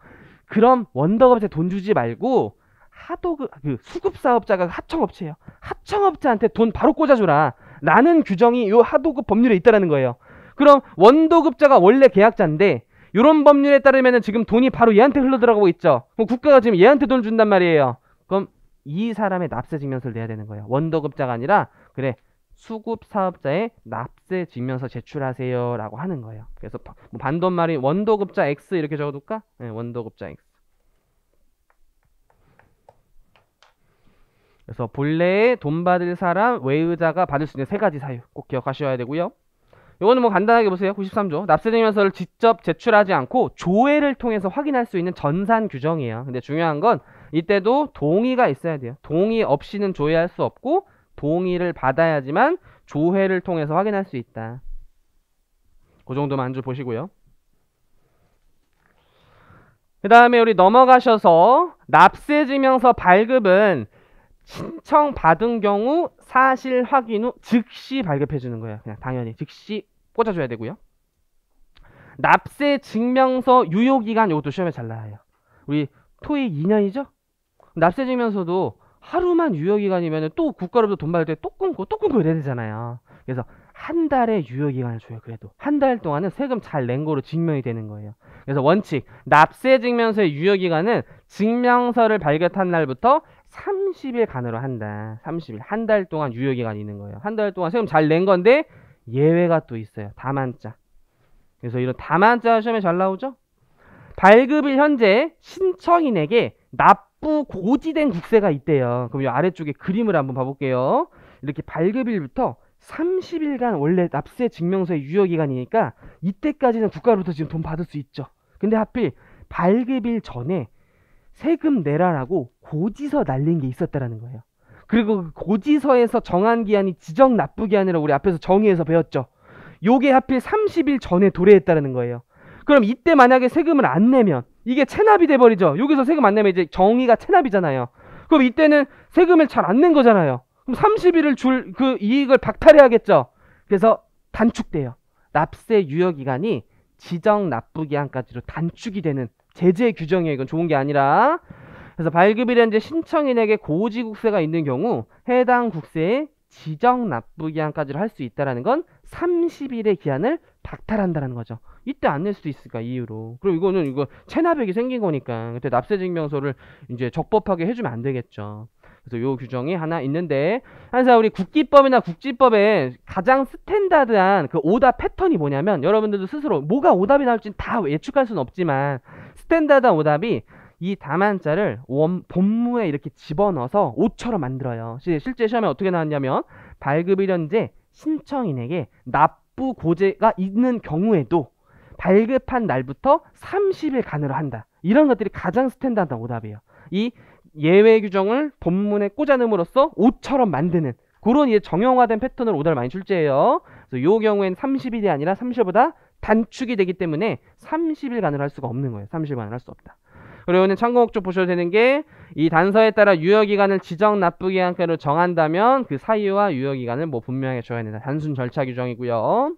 그럼 원도급자 돈 주지 말고 하도급 그 수급사업자가 하청업체예요. 하청업자한테 돈 바로 꽂아줘라. 라는 규정이 요 하도급 법률에 있다라는 거예요. 그럼 원도급자가 원래 계약자인데 이런 법률에 따르면 지금 돈이 바로 얘한테 흘러들어가고 있죠. 그럼 국가가 지금 얘한테 돈을 준단 말이에요. 그럼 이 사람의 납세 증명서를 내야 되는 거예요. 원도급자가 아니라 그래 수급 사업자의 납세 증명서 제출하세요라고 하는 거예요. 그래서 뭐 반돈말이 원도급자 X 이렇게 적어둘까? 네, 원도급자 X. 그래서 본래의 돈 받을 사람, 외의자가 받을 수 있는 세 가지 사유 꼭 기억하셔야 되고요. 요거는 뭐 간단하게 보세요. 93조. 납세증명서를 직접 제출하지 않고 조회를 통해서 확인할 수 있는 전산 규정이에요. 근데 중요한 건 이때도 동의가 있어야 돼요. 동의 없이는 조회할 수 없고 동의를 받아야지만 조회를 통해서 확인할 수 있다. 그 정도만 한줄 보시고요. 그 다음에 우리 넘어가셔서 납세증명서 발급은 신청 받은 경우 사실 확인 후 즉시 발급해 주는 거예요. 그냥 당연히 즉시 꽂아줘야 되고요. 납세 증명서 유효 기간 이것도 시험에 잘 나와요. 우리 토익 2년이죠? 납세 증명서도 하루만 유효 기간이면 또 국가로부터 돈 받을 때 또 끊고 또 끊고 이래야 되잖아요. 그래서 한 달의 유효 기간을 줘요. 그래도 한 달 동안은 세금 잘 낸 거로 증명이 되는 거예요. 그래서 원칙 납세 증명서의 유효 기간은 증명서를 발급한 날부터 30일 간으로 한다. 30일. 한 달 동안 유효기간이 있는 거예요. 한 달 동안 시험 잘낸 건데 예외가 또 있어요. 다만자. 그래서 이런 다만자 시험에 잘 나오죠? 발급일 현재 신청인에게 납부 고지된 국세가 있대요. 그럼 이 아래쪽에 그림을 한번 봐볼게요. 이렇게 발급일부터 30일간 원래 납세 증명서의 유효기간이니까 이때까지는 국가로부터 지금 돈 받을 수 있죠. 근데 하필 발급일 전에 세금 내라라고 고지서 날린 게 있었다라는 거예요. 그리고 그 고지서에서 정한 기한이 지정 납부 기한이라고 우리 앞에서 정의에서 배웠죠. 요게 하필 30일 전에 도래했다라는 거예요. 그럼 이때 만약에 세금을 안 내면 이게 체납이 돼버리죠. 여기서 세금 안 내면 이제 정의가 체납이잖아요. 그럼 이때는 세금을 잘 안 낸 거잖아요. 그럼 30일을 줄 그 이익을 박탈해야겠죠. 그래서 단축돼요. 납세 유효 기간이 지정 납부 기한까지로 단축이 되는 제재 규정이에요. 이건 좋은 게 아니라. 그래서 발급일은 이제 신청인에게 고지 국세가 있는 경우 해당 국세의 지정 납부 기한까지를 할 수 있다라는 건 30일의 기한을 박탈한다는 거죠. 이때 안 낼 수도 있을까 이유로. 그리고 이거는 이거 체납액이 생긴 거니까 그때 납세 증명서를 이제 적법하게 해주면 안 되겠죠. 그래서 요 규정이 하나 있는데 항상 우리 국기법이나 국지법에 가장 스탠다드한 그 오답 패턴이 뭐냐면 여러분들도 스스로 뭐가 오답이 나올지는 다 예측할 수는 없지만 스탠다드 오답이 이 다만자를 원, 본문에 이렇게 집어넣어서 5처럼 만들어요. 실제 시험에 어떻게 나왔냐면 발급일련제 신청인에게 납부 고제가 있는 경우에도 발급한 날부터 30일 간으로 한다. 이런 것들이 가장 스탠다드 오답이에요. 이 예외 규정을 본문에 꽂아넣음으로써 5처럼 만드는 그런 이제 정형화된 패턴으로 오답을 많이 출제해요. 그래서 이 경우에는 30일이 아니라 30보다 단축이 되기 때문에 30일간을 할 수가 없는 거예요. 30일간을 할 수 없다. 그리고는 참고목적 보셔도 되는 게 이 단서에 따라 유효기간을 지정 납부기한가로 정한다면 그 사유와 유효기간을 뭐 분명히 줘야 된다. 단순 절차 규정이고요.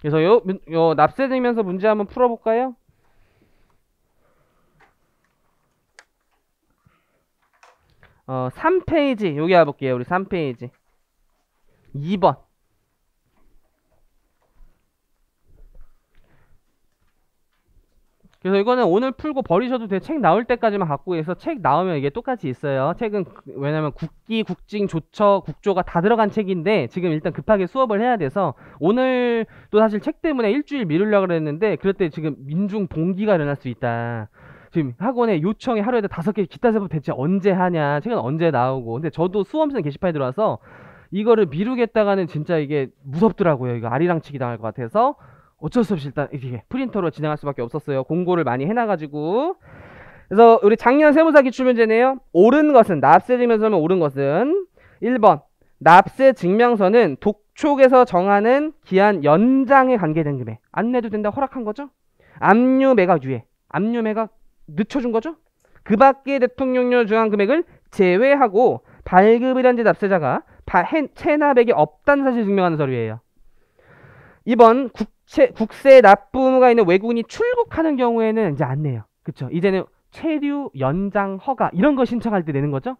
그래서 요, 요납세되면서 문제 한번 풀어볼까요? 어, 3페이지 여기 와볼게요. 우리 3페이지 2번 그래서 이거는 오늘 풀고 버리셔도 돼. 책 나올 때까지만 갖고 해서 책 나오면 이게 똑같이 있어요. 책은 그, 왜냐면 국기, 국징, 조처, 국조가 다 들어간 책인데 지금 일단 급하게 수업을 해야 돼서 오늘 또 사실 책 때문에 일주일 미루려고 그랬는데 그럴 때 지금 민중 봉기가 일어날 수 있다. 지금 학원에 요청이 하루에 다섯 개 기타 세법 대체 언제 하냐 책은 언제 나오고 근데 저도 수험생 게시판에 들어와서 이거를 미루겠다가는 진짜 이게 무섭더라고요 이거 아리랑치기 당할 것 같아서 어쩔 수 없이 일단 이렇게 프린터로 진행할 수밖에 없었어요. 공고를 많이 해놔가지고. 그래서 우리 작년 세무사 기출문제네요. 옳은 것은 납세 증명서면 옳은 것은 1번 납세 증명서는 독촉에서 정하는 기한 연장에 관계된 금액 안 내도 된다 허락한 거죠. 압류 매각 유예 압류 매각 늦춰준 거죠. 그 밖에 대통령료 중한 금액을 제외하고 발급이란지 납세자가 바, 체납액이 없다는 사실 증명하는 서류예요. 2번 국 채, 국세 납부가 있는 외국인이 출국하는 경우에는 이제 안 내요. 그렇 이제는 체류, 연장, 허가 이런 거 신청할 때 내는 거죠.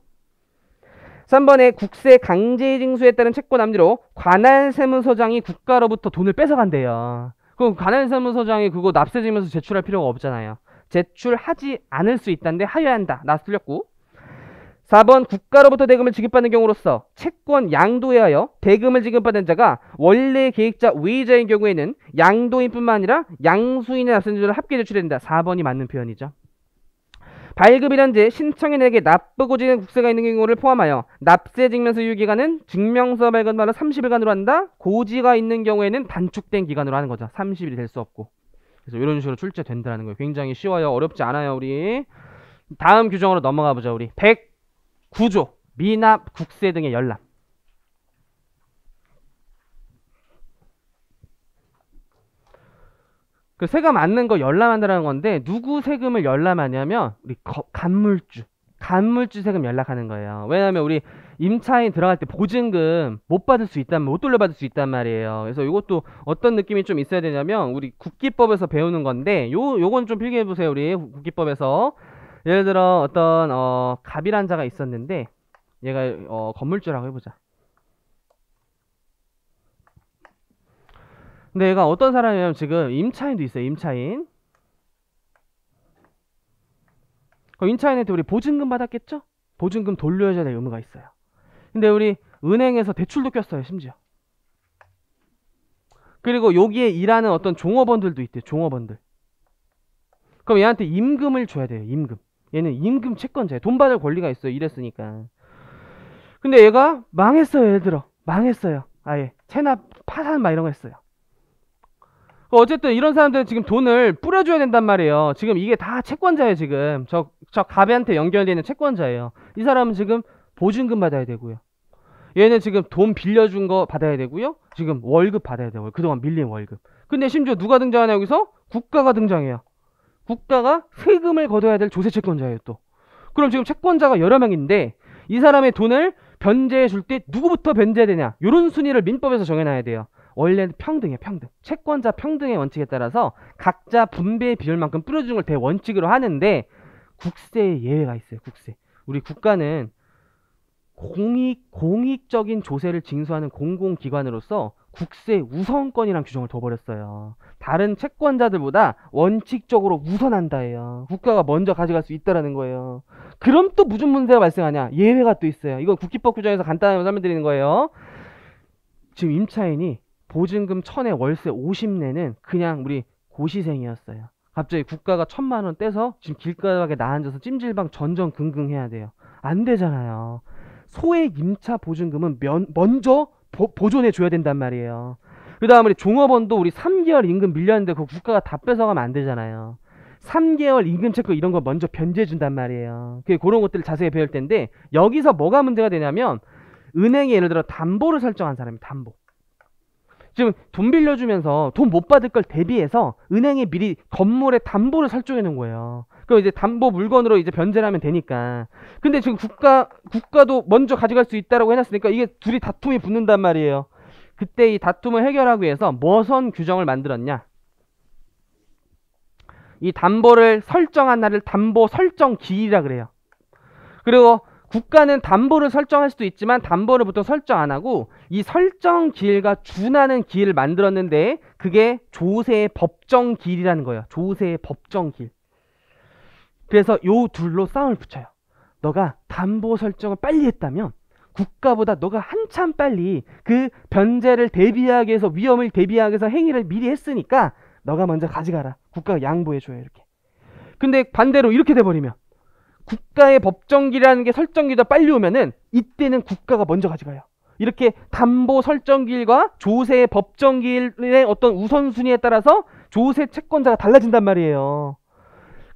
3번에 국세 강제 징수에 따른 채권 압류로 관할 세무서장이 국가로부터 돈을 뺏어간대요. 그럼 관할 세무서장이 그거 납세증명서 제출할 필요가 없잖아요. 제출하지 않을 수 있다는데 하여야 한다. 나 틀렸고. 4번 국가로부터 대금을 지급받는 경우로서 채권 양도에 하여 대금을 지급받은 자가 원래 계획자 외의자인 경우에는 양도인뿐만 아니라 양수인의 납세자를 합계 제출된다. 4번이 맞는 표현이죠. 발급이란데 신청인에게 납부고 지는 국세가 있는 경우를 포함하여 납세 증명서 유효기간은 증명서 발급마다 30일간으로 한다. 고지가 있는 경우에는 단축된 기간으로 하는 거죠. 30일이 될 수 없고. 그래서 이런 식으로 출제된다는 거예요. 굉장히 쉬워요. 어렵지 않아요, 우리. 다음 규정으로 넘어가 보자, 우리. 100 구조, 미납, 국세 등의 열람. 그 세금 안낸거 열람한다는 건데 누구 세금을 열람하냐면 우리 거, 간물주, 간물주 세금 연락하는 거예요. 왜냐하면 우리 임차인 들어갈 때 보증금 못 받을 수 있단 못 돌려받을 수 있단 말이에요. 그래서 이것도 어떤 느낌이 좀 있어야 되냐면 우리 국기법에서 배우는 건데 요 요건 좀 필기해 보세요. 우리 국기법에서 예를 들어 어떤 어, 갑이란 자가 있었는데 얘가 어, 건물주라고 해보자. 근데 얘가 어떤 사람이냐면 지금 임차인도 있어요. 임차인. 그 임차인한테 우리 보증금 받았겠죠? 보증금 돌려줘야 될 의무가 있어요. 근데 우리 은행에서 대출도 꼈어요. 심지어. 그리고 여기에 일하는 어떤 종업원들도 있대요. 종업원들. 그럼 얘한테 임금을 줘야 돼요. 임금. 얘는 임금 채권자야. 돈 받을 권리가 있어. 이랬으니까. 근데 얘가 망했어요. 예를 들어. 망했어요. 아예. 체납, 파산 막 이런 거 했어요. 그 어쨌든 이런 사람들은 지금 돈을 뿌려줘야 된단 말이에요. 지금 이게 다 채권자예요. 지금. 저, 저가 갑한테 연결되는 채권자예요. 이 사람은 지금 보증금 받아야 되고요. 얘는 지금 돈 빌려준 거 받아야 되고요. 지금 월급 받아야 되고 그동안 밀린 월급. 근데 심지어 누가 등장하냐 여기서? 국가가 등장해요. 국가가 세금을 거둬야 될 조세 채권자예요 또. 그럼 지금 채권자가 여러 명인데 이 사람의 돈을 변제해 줄 때 누구부터 변제해야 되냐 이런 순위를 민법에서 정해놔야 돼요. 원래는 평등이에요 평등 채권자 평등의 원칙에 따라서 각자 분배의 비율만큼 뿌려주는 걸 대원칙으로 하는데 국세에 예외가 있어요 국세 우리 국가는 공익 공익적인 조세를 징수하는 공공기관으로서 국세 우선권이란 규정을 둬버렸어요 다른 채권자들보다 원칙적으로 우선한다예요. 국가가 먼저 가져갈 수 있다라는 거예요. 그럼 또 무슨 문제가 발생하냐? 예외가 또 있어요. 이건 국기법 규정에서 간단하게 설명드리는 거예요. 지금 임차인이 보증금 천에 월세 50내는 그냥 우리 고시생이었어요. 갑자기 국가가 천만 원 떼서 지금 길가에 나앉아서 찜질방 전전긍긍 해야 돼요. 안 되잖아요. 소액 임차 보증금은 면, 먼저 보, 보존해 줘야 된단 말이에요. 그 다음에 종업원도 우리 3개월 임금 밀렸는데 그 국가가 다 뺏어가면 안 되잖아요. 3개월 임금 체크 이런 거 먼저 변제해준단 말이에요. 그 그런 것들을 자세히 배울 텐데 여기서 뭐가 문제가 되냐면 은행이 예를 들어 담보를 설정한 사람이 담보. 지금 돈 빌려주면서 돈 못 받을 걸 대비해서 은행이 미리 건물에 담보를 설정해 놓은 거예요. 그럼 이제 담보 물건으로 이제 변제를 하면 되니까. 근데 지금 국가, 국가도 먼저 가져갈 수 있다라고 해놨으니까 이게 둘이 다툼이 붙는단 말이에요. 그때 이 다툼을 해결하기 위해서 머선 뭐 규정을 만들었냐? 이 담보를 설정한 날을 담보 설정 기일이라 그래요. 그리고 국가는 담보를 설정할 수도 있지만 담보를 보통 설정 안 하고 이 설정 기일과 준하는 기일을 만들었는데 그게 조세의 법정 기일이라는 거예요. 조세의 법정 기일. 그래서 요 둘로 싸움을 붙여요. 너가 담보 설정을 빨리 했다면 국가보다 너가 한참 빨리 그 변제를 대비하기 위해서 위험을 대비하기 위해서 행위를 미리 했으니까 너가 먼저 가져가라. 국가가 양보해줘요 이렇게. 근데 반대로 이렇게 돼버리면 국가의 법정기라는 게 설정기보다 빨리 오면은 이때는 국가가 먼저 가져가요. 이렇게 담보 설정기일과 조세 법정기일의 어떤 우선순위에 따라서 조세 채권자가 달라진단 말이에요.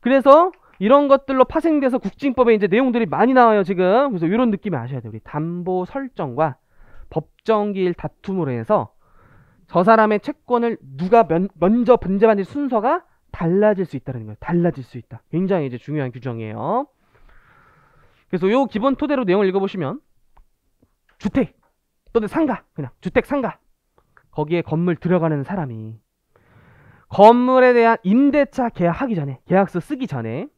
그래서 이런 것들로 파생돼서 국징법에 이제 내용들이 많이 나와요 지금 그래서 이런 느낌 아셔야 돼요 우리 담보 설정과 법정기일 다툼으로 해서 저 사람의 채권을 누가 면, 먼저 분쟁받는 순서가 달라질 수 있다는 거예요 달라질 수 있다 굉장히 이제 중요한 규정이에요 그래서 요 기본 토대로 내용을 읽어보시면 주택 또는 상가 그냥 주택 상가 거기에 건물 들어가는 사람이 건물에 대한 임대차 계약하기 전에 계약서 쓰기 전에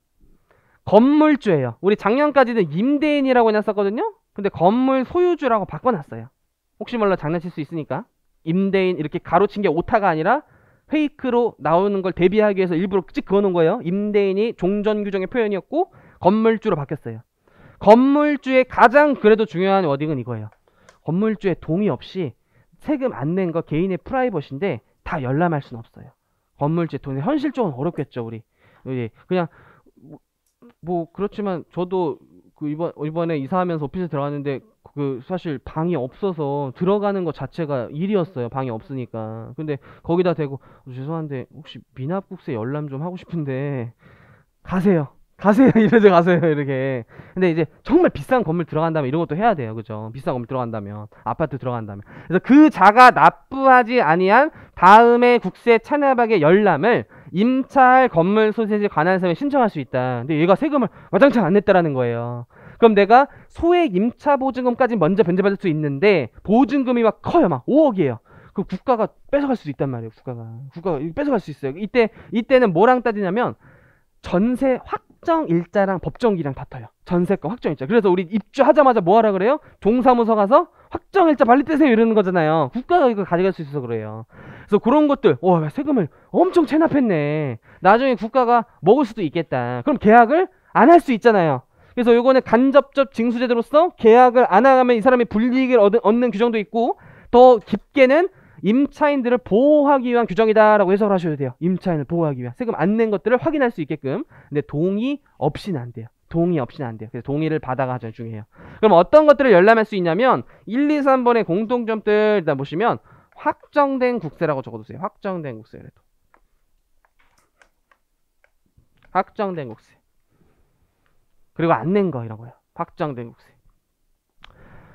건물주예요. 우리 작년까지는 임대인이라고 그냥 썼거든요. 근데 건물 소유주라고 바꿔놨어요. 혹시 몰라 장난칠 수 있으니까. 임대인 이렇게 가로친 게 오타가 아니라 페이크로 나오는 걸 대비하기 위해서 일부러 찍 그어놓은 거예요. 임대인이 종전 규정의 표현이었고 건물주로 바뀌었어요. 건물주의 가장 그래도 중요한 워딩은 이거예요. 건물주의 동의 없이 세금 안 낸 거 개인의 프라이버시인데 다 열람할 수는 없어요. 건물주의 동의 현실적으로 어렵겠죠 우리. 우리 그냥 뭐 그렇지만 저도 그 이번 이번에 이사하면서 오피스 들어갔는데 그 사실 방이 없어서 들어가는 것 자체가 일이었어요. 방이 없으니까. 근데 거기다 대고 어, 죄송한데 혹시 미납국세 열람 좀 하고 싶은데 가세요. 가세요. 이러죠 가세요. 이렇게. 근데 이제 정말 비싼 건물 들어간다면 이런 것도 해야 돼요. 그죠? 비싼 건물 들어간다면 아파트 들어간다면. 그래서 그 자가 납부하지 아니한 다음에 국세 체납하게 열람을 임차할 건물 소세지 관한서에 신청할 수 있다. 근데 얘가 세금을 와장창 안 냈다라는 거예요. 그럼 내가 소액 임차 보증금까지 먼저 변제받을 수 있는데 보증금이 막 커요. 막 5억이에요. 그 국가가 뺏어갈 수도 있단 말이에요. 국가가 국가가 뺏어갈 수 있어요. 이때 이때는 뭐랑 따지냐면 전세 확정 일자랑 법정기랑 다타요 전세권 확정 일자. 그래서 우리 입주하자마자 뭐 하라 그래요? 종사무소 가서 확정일자 빨리 떼세요 이러는 거잖아요. 국가가 이걸 가져갈 수 있어서 그래요. 그래서 그런 것들 와 세금을 엄청 체납했네. 나중에 국가가 먹을 수도 있겠다. 그럼 계약을 안 할 수 있잖아요. 그래서 요거는 간접적 징수제도로서 계약을 안 하면 이 사람이 불이익을 얻은, 얻는 규정도 있고 더 깊게는 임차인들을 보호하기 위한 규정이다라고 해석을 하셔야 돼요. 임차인을 보호하기 위한 세금 안 낸 것들을 확인할 수 있게끔. 근데 동의 없이는 안 돼요. 동의 없이는 안 돼요. 그래서 동의를 받아가 가장 중요해요. 그럼 어떤 것들을 열람할 수 있냐면 1, 2, 3번의 공통점들 일단 보시면 확정된 국세라고 적어두세요. 확정된 국세 그래도 확정된 국세 그리고 안 낸거 이런 거요. 확정된 국세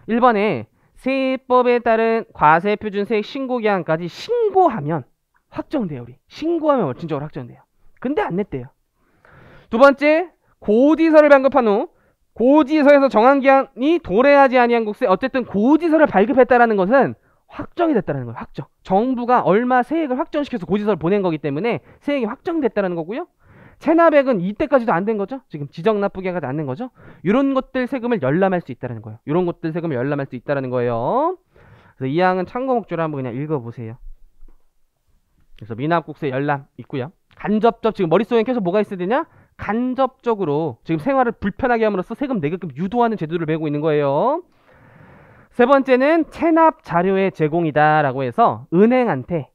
1번에 세법에 따른 과세표준 세액 신고 기한까지 신고하면 확정돼요 우리 신고하면 원칙적으로 확정돼요 근데 안 냈대요 두 번째 고지서를 발급한 후 고지서에서 정한 기한이 도래하지 아니한 국에 어쨌든 고지서를 발급했다라는 것은 확정이 됐다는 거예요. 확정. 정부가 얼마 세액을 확정시켜서 고지서를 보낸 거기 때문에 세액이 확정됐다는 거고요. 체납액은 이때까지도 안 된 거죠. 지금 지정 납부기한까지 안된 거죠. 이런 것들 세금을 열람할 수 있다는 라 거예요. 이런 것들 세금을 열람할 수 있다는 라 거예요. 그래서 이 항은 참고 목조를 한번 그냥 읽어보세요. 그래서 미납국세 열람 있고요. 간접적 지금 머릿속에 계속 뭐가 있어야 되냐? 간접적으로 지금 생활을 불편하게 함으로써 세금 내게끔 유도하는 제도를 배우고 있는 거예요. 세 번째는 체납 자료의 제공이다 라고 해서 은행한테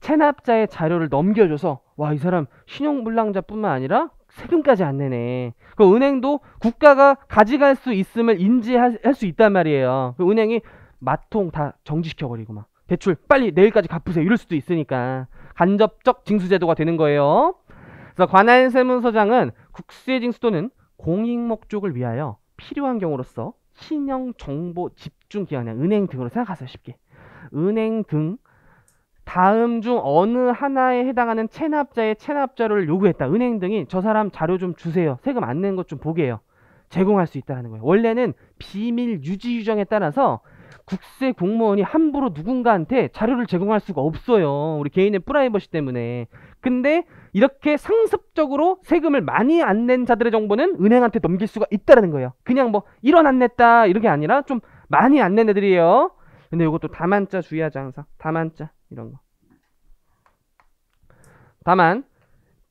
체납자의 자료를 넘겨줘서 와 이 사람 신용불량자뿐만 아니라 세금까지 안 내네. 그 은행도 국가가 가져갈 수 있음을 인지할 수 있단 말이에요. 그 은행이 마통 다 정지시켜버리고 막 대출 빨리 내일까지 갚으세요 이럴 수도 있으니까 간접적 징수제도가 되는 거예요. 그래서 관할 세무서장은 국세 징수 또는 공익 목적을 위하여 필요한 경우로서 신형 정보 집중 기관이나 은행 등으로 생각하세요 쉽게 은행 등 다음 중 어느 하나에 해당하는 체납자의 체납자를 료 요구했다. 은행 등이 저 사람 자료 좀 주세요. 세금 안 낸 것 좀 보게 요 제공할 수 있다는 거예요. 원래는 비밀 유지 규정에 따라서 국세 공무원이 함부로 누군가한테 자료를 제공할 수가 없어요. 우리 개인의 프라이버시 때문에. 근데 이렇게 상습적으로 세금을 많이 안 낸 자들의 정보는 은행한테 넘길 수가 있다라는 거예요. 그냥 뭐 1원 안 냈다 이런 게 아니라 좀 많이 안 낸 애들이에요. 근데 이것도 다만자 주의하자 항상. 다만자 이런 거. 다만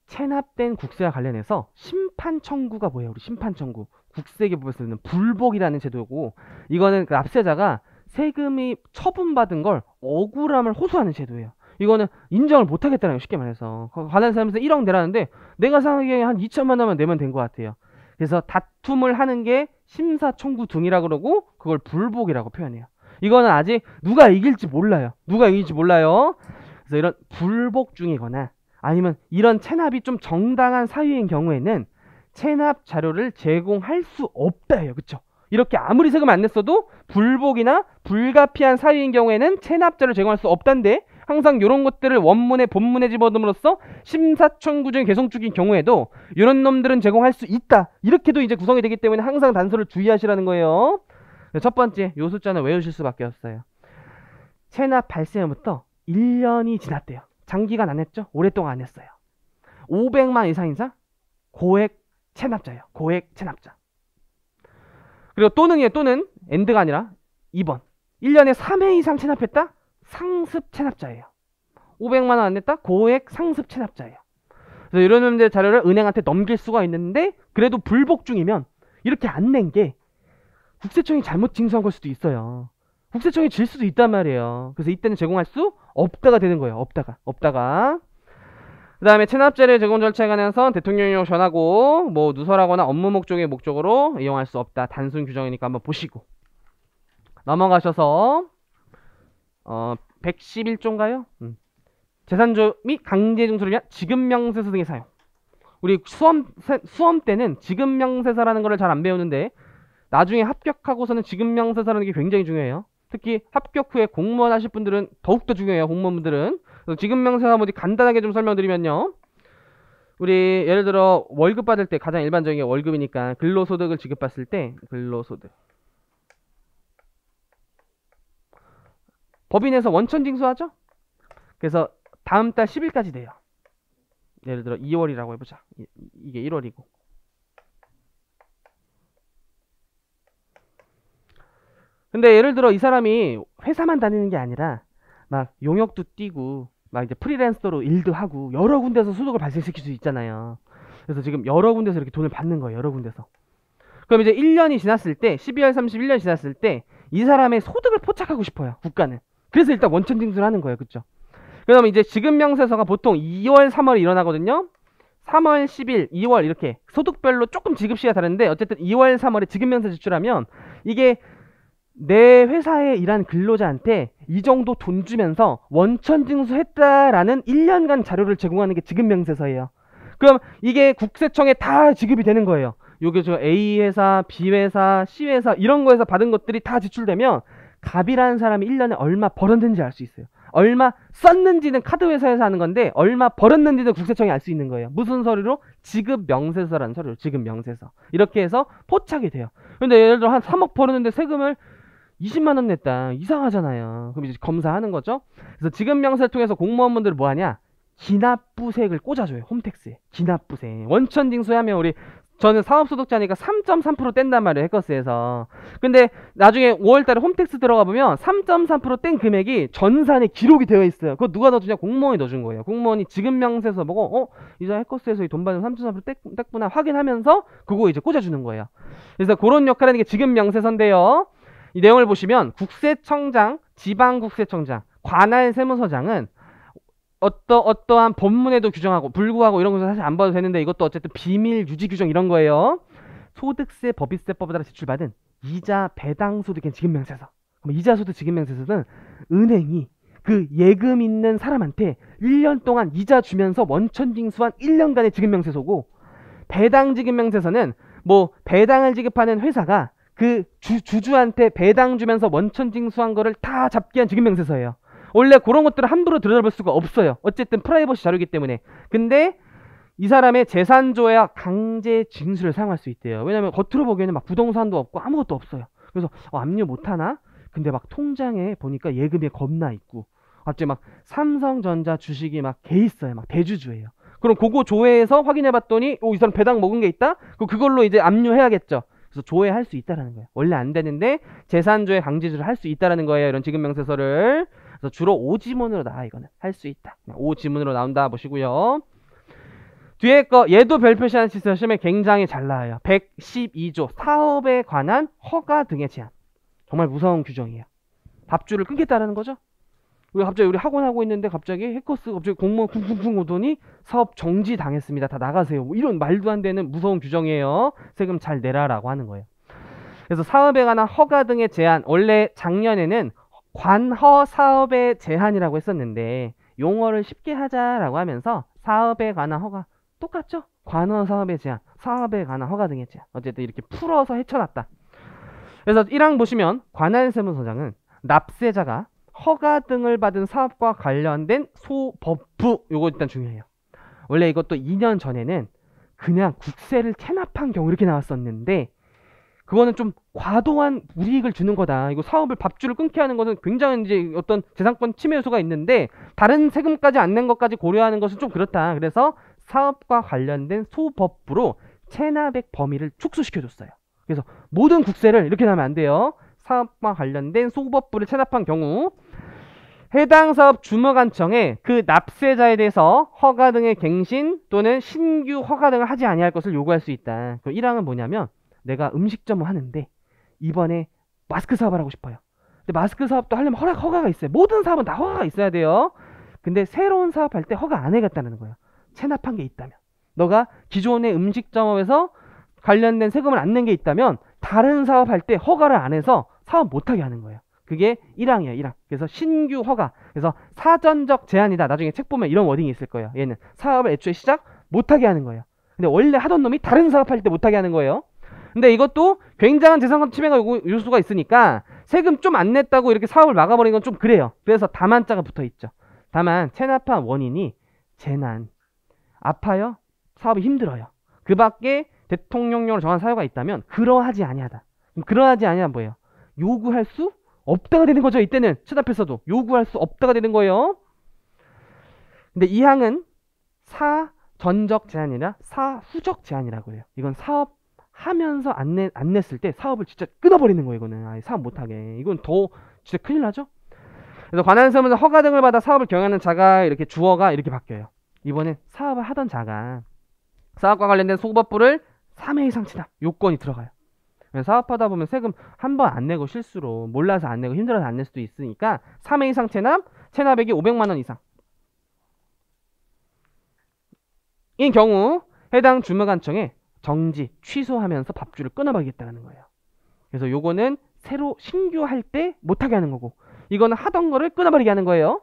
체납된 국세와 관련해서 심판 청구가 뭐예요? 우리 심판 청구. 국세계법에서 는 불복이라는 제도고 이거는 그 납세자가 세금이 처분받은 걸 억울함을 호소하는 제도예요. 이거는 인정을 못 하겠다는 거 쉽게 말해서 관한 사람에서 1억 내라는데 내가 생각하기에 한 2천만 원만 내면 된 것 같아요. 그래서 다툼을 하는 게 심사청구 등이라 고 그러고 그걸 불복이라고 표현해요. 이거는 아직 누가 이길지 몰라요. 누가 이길지 몰라요. 그래서 이런 불복 중이거나 아니면 이런 체납이 좀 정당한 사유인 경우에는 체납 자료를 제공할 수 없다예요. 그쵸 이렇게 아무리 세금 안 냈어도 불복이나 불가피한 사유인 경우에는 체납자를 제공할 수 없단데 항상 이런 것들을 원문에 본문에 집어넣음으로써심사청구적인 개성축인 경우에도 이런 놈들은 제공할 수 있다. 이렇게도 이제 구성이 되기 때문에 항상 단서를 주의하시라는 거예요. 첫 번째, 요 숫자는 외우실 수밖에 없어요. 체납 발생부터 1년이 지났대요. 장기간 안 했죠? 오랫동안 안 했어요. 500만 이상 이상 고액 체납자예요. 고액 체납자. 그리고 또는예 또는 엔드가 아니라 2번. 1년에 3회 이상 체납했다? 상습 체납자예요. 500만 원 안 냈다? 고액 상습 체납자예요. 그래서 이런 문제 자료를 은행한테 넘길 수가 있는데 그래도 불복 중이면 이렇게 안 낸 게 국세청이 잘못 징수한 걸 수도 있어요. 국세청이 질 수도 있단 말이에요. 그래서 이때는 제공할 수 없다가 되는 거예요. 없다가. 없다가. 그 다음에 체납자를 제공 절차에 관해서 대통령령 전하고 뭐 누설하거나 업무 목적의 목적으로 이용할 수 없다. 단순 규정이니까 한번 보시고 넘어가셔서 어, 111조인가요? 음. 재산조 및 강제징수를 위한 지급명세서 등의 사용. 우리 수험 수험 때는 지급명세서라는 걸 잘 안 배우는데 나중에 합격하고서는 지급명세서라는 게 굉장히 중요해요. 특히 합격 후에 공무원 하실 분들은 더욱더 중요해요. 공무원분들은. 지급명세서 뭐지 간단하게 좀 설명드리면요. 우리 예를 들어 월급 받을 때 가장 일반적인 게 월급이니까 근로소득을 지급받을 때 근로소득 법인에서 원천 징수하죠? 그래서 다음 달 10일까지 돼요. 예를 들어 2월이라고 해보자. 이게 1월이고. 근데 예를 들어 이 사람이 회사만 다니는 게 아니라 막 용역도 뛰고 막 이제 프리랜서로 일도 하고 여러 군데서 소득을 발생시킬 수 있잖아요. 그래서 지금 여러 군데서 이렇게 돈을 받는 거예요. 여러 군데서. 그럼 이제 1년이 지났을 때 12월 31년 지났을 때 이 사람의 소득을 포착하고 싶어요. 국가는. 그래서 일단 원천 징수를 하는 거예요. 그쵸 그다음에 이제 지급 명세서가 보통 2월, 3월에 일어나거든요. 3월 10일, 2월 이렇게 소득별로 조금 지급 시가 다른데 어쨌든 2월, 3월에 지급 명세 제출하면 이게 내 회사에 일한 근로자한테 이 정도 돈 주면서 원천 징수했다라는 1년간 자료를 제공하는 게 지급 명세서예요. 그럼 이게 국세청에 다 지급이 되는 거예요. 요게 저 A 회사, B 회사, C 회사 이런 거에서 받은 것들이 다 지출되면 갑이라는 사람이 1년에 얼마 벌었는지 알 수 있어요. 얼마 썼는지는 카드 회사에서 하는 건데 얼마 벌었는지는 국세청이 알 수 있는 거예요. 무슨 서류로? 지급 명세서라는 서류로. 지급 명세서. 이렇게 해서 포착이 돼요. 근데 예를 들어 한 3억 벌었는데 세금을 20만 원 냈다. 이상하잖아요. 그럼 이제 검사하는 거죠. 그래서 지급 명세를 통해서 공무원분들 뭐 하냐? 기납부세액을 꽂아줘요. 홈택스에. 기납부세. 원천 징수하면 우리 저는 사업소득자니까 3.3% 뗀단 말이에요 해커스에서 근데 나중에 5월달에 홈택스 들어가 보면 3.3%뗀 금액이 전산에 기록이 되어 있어요 그거 누가 넣어주냐 공무원이 넣어준 거예요 공무원이 지금 명세서 보고 어? 이제 해커스에서 돈 받은 3.3% 뗐구나 확인하면서 그거 이제 꽂아주는 거예요 그래서 그런 역할을 하는 게지금 명세서인데요 이 내용을 보시면 국세청장 지방국세청장 관할 세무서장은 어떠, 어떠한 법문에도 규정하고 불구하고 이런 것은 사실 안 봐도 되는데 이것도 어쨌든 비밀 유지 규정 이런 거예요. 소득세 법인세법에 따라 지출받은 이자 배당소득 의 지급명세서 그럼 이자소득 지급명세서는 은행이 그 예금 있는 사람한테 1년 동안 이자 주면서 원천징수한 1년간의 지급명세서고 배당지급명세서는 뭐 배당을 지급하는 회사가 그 주, 주주한테 배당 주면서 원천징수한 거를 다 잡기 한 지급명세서예요. 원래 그런 것들을 함부로 들여다볼 수가 없어요. 어쨌든 프라이버시 자료이기 때문에. 근데 이 사람의 재산 조약 강제 징수를 사용할 수 있대요. 왜냐면 겉으로 보기에는 막 부동산도 없고 아무것도 없어요. 그래서 어, 압류 못 하나? 근데 막 통장에 보니까 예금이 겁나 있고 갑자기 막 삼성전자 주식이 막 개 있어요. 막 대주주예요. 그럼 그거 조회해서 확인해 봤더니 오, 어, 이 사람 배당 먹은 게 있다? 그 그걸로 이제 압류해야겠죠. 그래서 조회할 수 있다라는 거예요. 원래 안 되는데 재산조회 강제주를할 수 있다라는 거예요. 이런 지급 명세서를 그래서 주로 오지문으로 나와 이거는 할 수 있다. 네, 오지문으로 나온다 보시고요. 뒤에 거 얘도 별표시하 시스템 시험에 굉장히 잘 나와요. 112조 사업에 관한 허가 등의 제한. 정말 무서운 규정이에요. 밥줄을 끊겠다라는 거죠. 우리 갑자기 우리 학원 하고 있는데 갑자기 해커스 갑자기 공무원 쿵쿵쿵 오더니 사업 정지 당했습니다. 다 나가세요. 뭐 이런 말도 안 되는 무서운 규정이에요. 세금 잘 내라라고 하는 거예요. 그래서 사업에 관한 허가 등의 제한 원래 작년에는 관허 사업의 제한이라고 했었는데 용어를 쉽게 하자라고 하면서 사업에 관한 허가 똑같죠? 관허 사업의 제한, 사업에 관한 허가 등의 제한. 어쨌든 이렇게 풀어서 헤쳐놨다. 그래서 1항 보시면 관할 세무서장은 납세자가 허가 등을 받은 사업과 관련된 소법부 요거 일단 중요해요. 원래 이것도 2년 전에는 그냥 국세를 체납한 경우 이렇게 나왔었는데 그거는 좀 과도한 불이익을 주는 거다. 이거 사업을 밥줄을 끊게 하는 것은 굉장히 이제 어떤 재산권 침해 요소가 있는데 다른 세금까지 안 낸 것까지 고려하는 것은 좀 그렇다. 그래서 사업과 관련된 소법부로 체납액 범위를 축소시켜줬어요. 그래서 모든 국세를 이렇게 하면 안 돼요. 사업과 관련된 소법부를 체납한 경우 해당 사업 주무관청에 그 납세자에 대해서 허가 등의 갱신 또는 신규 허가 등을 하지 아니할 것을 요구할 수 있다. 그 1항은 뭐냐면 내가 음식점을 하는데 이번에 마스크 사업을 하고 싶어요. 근데 마스크 사업도 하려면 허락 허가가 있어요. 모든 사업은 다 허가가 있어야 돼요. 근데 새로운 사업할 때 허가 안 해겠다는 거예요. 체납한 게 있다면 너가 기존의 음식점업에서 관련된 세금을 안 낸 게 있다면 다른 사업할 때 허가를 안 해서 사업 못하게 하는 거예요. 그게 1항이에요. 1항. 그래서 신규 허가. 그래서 사전적 제한이다. 나중에 책 보면 이런 워딩이 있을 거예요. 얘는 사업을 애초에 시작 못하게 하는 거예요. 근데 원래 하던 놈이 다른 사업할 때 못하게 하는 거예요. 근데 이것도 굉장한 재산권 침해가 요소가 있으니까 세금 좀 안 냈다고 이렇게 사업을 막아버린 건좀 그래요. 그래서 다만자가 붙어 있죠. 다만 체납한 원인이 재난, 아파요, 사업이 힘들어요. 그 밖에 대통령령을 정한 사유가 있다면 그러하지 아니하다. 그러하지 아니하 뭐예요? 요구할 수 없다가 되는 거죠. 이때는 체납해서도 요구할 수 없다가 되는 거예요. 근데 이 항은 사 전적 제한이라 사후적 제한이라고 해요. 이건 사업 하면서 안, 내, 안 냈을 때 사업을 진짜 끊어버리는 거예요, 이거는. 아예 사업 못하게. 이건 더 진짜 큰일 나죠? 그래서 관할사무소 허가 등을 받아 사업을 경영하는 자가 이렇게 주어가 이렇게 바뀌어요. 이번에 사업을 하던 자가 사업과 관련된 소급법부를 3회 이상 치다 요건이 들어가요. 사업하다 보면 세금 한 번 안 내고 실수로 몰라서 안 내고 힘들어서 안 낼 수도 있으니까 3회 이상 체납, 체납액이 500만 원 이상. 인 경우 해당 주무관청에 정지, 취소하면서 밥줄을 끊어버리겠다는 거예요. 그래서 요거는 새로 신규할 때 못하게 하는 거고 이거는 하던 거를 끊어버리게 하는 거예요.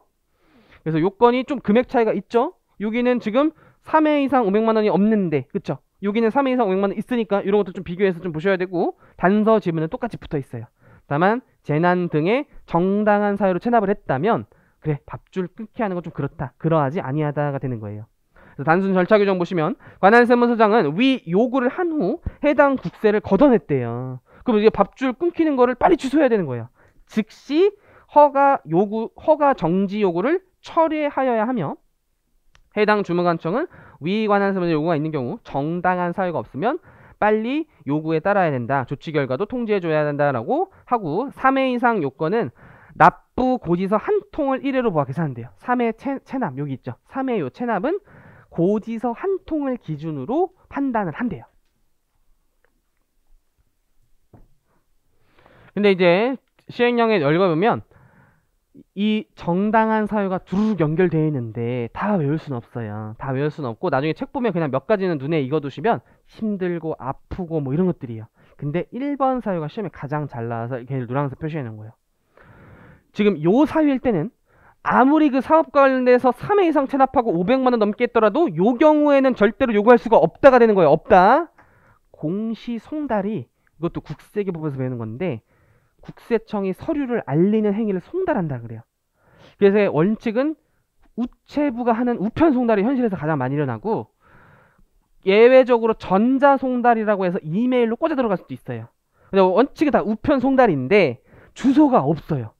그래서 요건이 좀 금액 차이가 있죠. 여기는 지금 3회 이상 500만 원이 없는데 그쵸? 여기는 3회 이상 500만 원 있으니까 이런 것도 좀 비교해서 좀 보셔야 되고 단서 지문은 똑같이 붙어 있어요. 다만 재난 등의 정당한 사유로 체납을 했다면 그래 밥줄 끊게 하는 건 좀 그렇다. 그러하지 아니하다가 되는 거예요. 단순 절차 규정 보시면 관할 세무서장은 위 요구를 한 후 해당 국세를 걷어냈대요. 그럼 이제 밥줄 끊기는 거를 빨리 취소해야 되는 거예요. 즉시 허가 요구 허가 정지 요구를 처리하여야 하며 해당 주무관청은 위 관한 세무서 요구가 있는 경우 정당한 사유가 없으면 빨리 요구에 따라야 된다. 조치 결과도 통지해줘야 된다라고 하고 3회 이상 요건은 납부 고지서 한 통을 1회로 보아 계산한대요. 3회 채, 납 여기 있죠. 3회 요 체납은 고지서 한 통을 기준으로 판단을 한대요. 근데 이제 시행령에 열거보면 이 정당한 사유가 두루룩 연결되어 있는데 다 외울 순 없어요. 다 외울 순 없고 나중에 책 보면 그냥 몇 가지는 눈에 익어두시면 힘들고 아프고 뭐 이런 것들이에요. 근데 1번 사유가 시험에 가장 잘 나와서 이렇게 노란색 표시해 놓은 거예요. 지금 요 사유일 때는 아무리 그사업관련해서 3회 이상 체납하고 500만 원 넘게 했더라도 요 경우에는 절대로 요구할 수가 없다가 되는 거예요. 없다. 공시 송달이 이것도 국세계법에서 배우는 건데 국세청이 서류를 알리는 행위를 송달한다 그래요. 그래서 원칙은 우체부가 하는 우편 송달이 현실에서 가장 많이 일어나고 예외적으로 전자 송달이라고 해서 이메일로 꽂아 들어갈 수도 있어요. 근데 원칙이 다 우편 송달인데 주소가 없어요.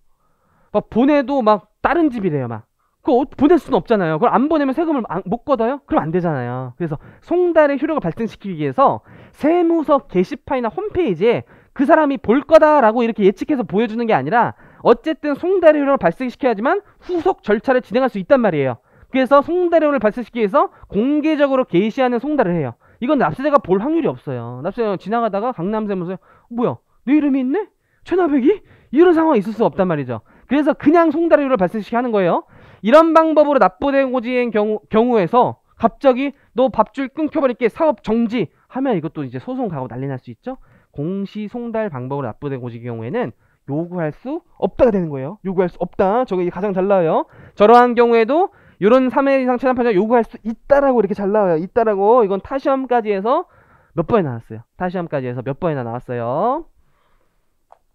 막 보내도 막 다른 집이래요 막 그거 보낼 수는 없잖아요 그걸 안 보내면 세금을 못 걷어요 그럼 안 되잖아요 그래서 송달의 효력을 발생시키기 위해서 세무서 게시판이나 홈페이지에 그 사람이 볼 거다라고 이렇게 예측해서 보여주는 게 아니라 어쨌든 송달의 효력을 발생시켜야지만 후속 절차를 진행할 수 있단 말이에요 그래서 송달의 효력을 발생시키기 위해서 공개적으로 게시하는 송달을 해요 이건 납세자가 볼 확률이 없어요 납세자 가 지나가다가 강남세무서에 뭐야 내 이름이 있네? 최나백이? 이런 상황이 있을 수 없단 말이죠. 그래서 그냥 송달료를 발생시키 하는 거예요. 이런 방법으로 납부된 고지인 경우, 경우에서 갑자기 너 밥줄 끊겨버릴게 사업 정지 하면 이것도 이제 소송 가고 난리 날 수 있죠. 공시 송달 방법으로 납부된 고지 경우에는 요구할 수 없다가 되는 거예요. 요구할 수 없다. 저게 가장 잘 나와요. 저러한 경우에도 요런 3회 이상 최단 판정 요구할 수 있다라고 이렇게 잘 나와요. 있다라고 이건 타시험까지 해서 몇 번이나 나왔어요. 타시험까지 해서 몇 번이나 나왔어요.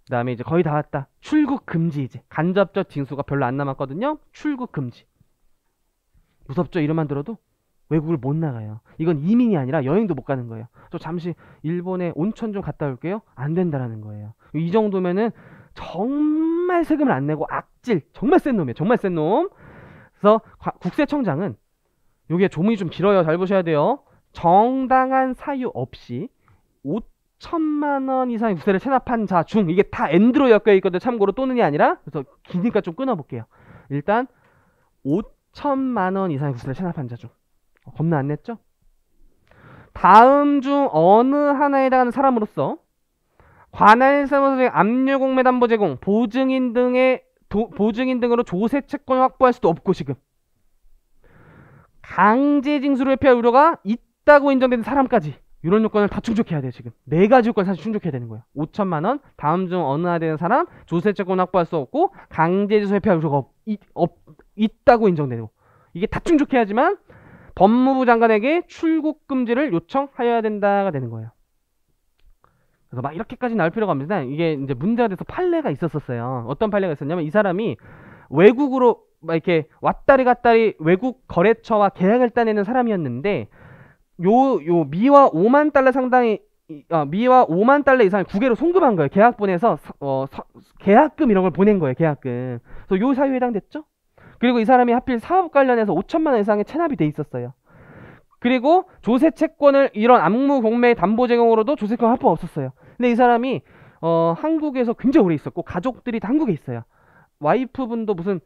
그 다음에 이제 거의 다 왔다. 출국 금지 이제. 간접적 징수가 별로 안 남았거든요. 출국 금지. 무섭죠? 이름만 들어도? 외국을 못 나가요. 이건 이민이 아니라 여행도 못 가는 거예요. 저 잠시 일본에 온천 좀 갔다 올게요. 안 된다라는 거예요. 이 정도면은 정말 세금을 안 내고 악질, 정말 센 놈이에요. 정말 센 놈. 그래서 국세청장은 요게 조문이 좀 길어요. 잘 보셔야 돼요. 정당한 사유 없이 옷 천만 원 이상의 부세를 체납한 자 중 이게 다 엔드로 엮여 있거든 참고로 또는이 아니라 그래서 기니까 좀 끊어볼게요. 일단 5천만 원 이상의 부세를 체납한 자중 어, 겁나 안 냈죠? 다음 중 어느 하나에 해당하는 사람으로서 관할사무소 의 압류공 매담보 제공 보증인 등의 도, 보증인 등으로 조세 채권을 확보할 수도 없고 지금 강제 징수를 회피할 우려가 있다고 인정된 사람까지 이런 요건을 다 충족해야 돼요 지금 네 가지 요건 사실 충족해야 되는 거예요 5천만 원 다음 중 어느 나 되는 사람 조세채권 확보할 수 없고 강제지소 회피할 수가 없, 없, 있다고 인정되고 이게 다 충족해야지만 법무부 장관에게 출국 금지를 요청하여야 된다가 되는 거예요 그래서 막 이렇게까지 나올 필요가 없는데 이게 이제 문제가 돼서 판례가 있었었어요 어떤 판례가 있었냐면 이 사람이 외국으로 막 이렇게 왔다리 갔다리 외국 거래처와 계약을 따내는 사람이었는데 요, 요 미와 5만 달러 상당의 어, 미와 5만 달러 이상의 국외로 송금한 거예요. 계약분에서 어, 서, 계약금 이런 걸 보낸 거예요. 계약금. 그래서 요 사유에 해당됐죠? 그리고 이 사람이 하필 사업 관련해서 5천만 원 이상의 체납이 돼 있었어요. 그리고 조세 채권을 이런 암무 공매 담보 제공으로도 조세권 확보가 없었어요. 근데 이 사람이 어, 한국에서 굉장히 오래 있었고 가족들이 다 한국에 있어요. 와이프분도 무슨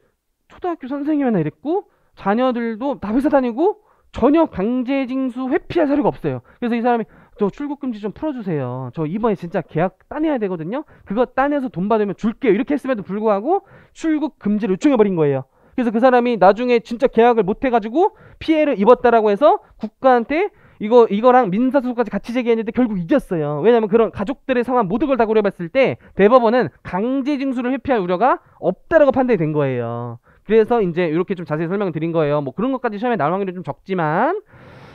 초등학교 선생님이나 이랬고 자녀들도 다 회사 다니고 전혀 강제징수 회피할 사례가 없어요. 그래서 이 사람이 저 출국금지 좀 풀어주세요. 저 이번에 진짜 계약 따내야 되거든요. 그거 따내서 돈 받으면 줄게요. 이렇게 했음에도 불구하고 출국금지를 요청해버린 거예요. 그래서 그 사람이 나중에 진짜 계약을 못 해가지고 피해를 입었다라고 해서 국가한테 이거 이거랑 민사소송까지 같이 제기했는데 결국 이겼어요. 왜냐면 그런 가족들의 상황 모든 걸 다 고려해봤을 때 대법원은 강제징수를 회피할 우려가 없다라고 판단이 된 거예요. 그래서 이제 이렇게 좀 자세히 설명을 드린 거예요. 뭐 그런 것까지 시험에 나올 확률이 좀 적지만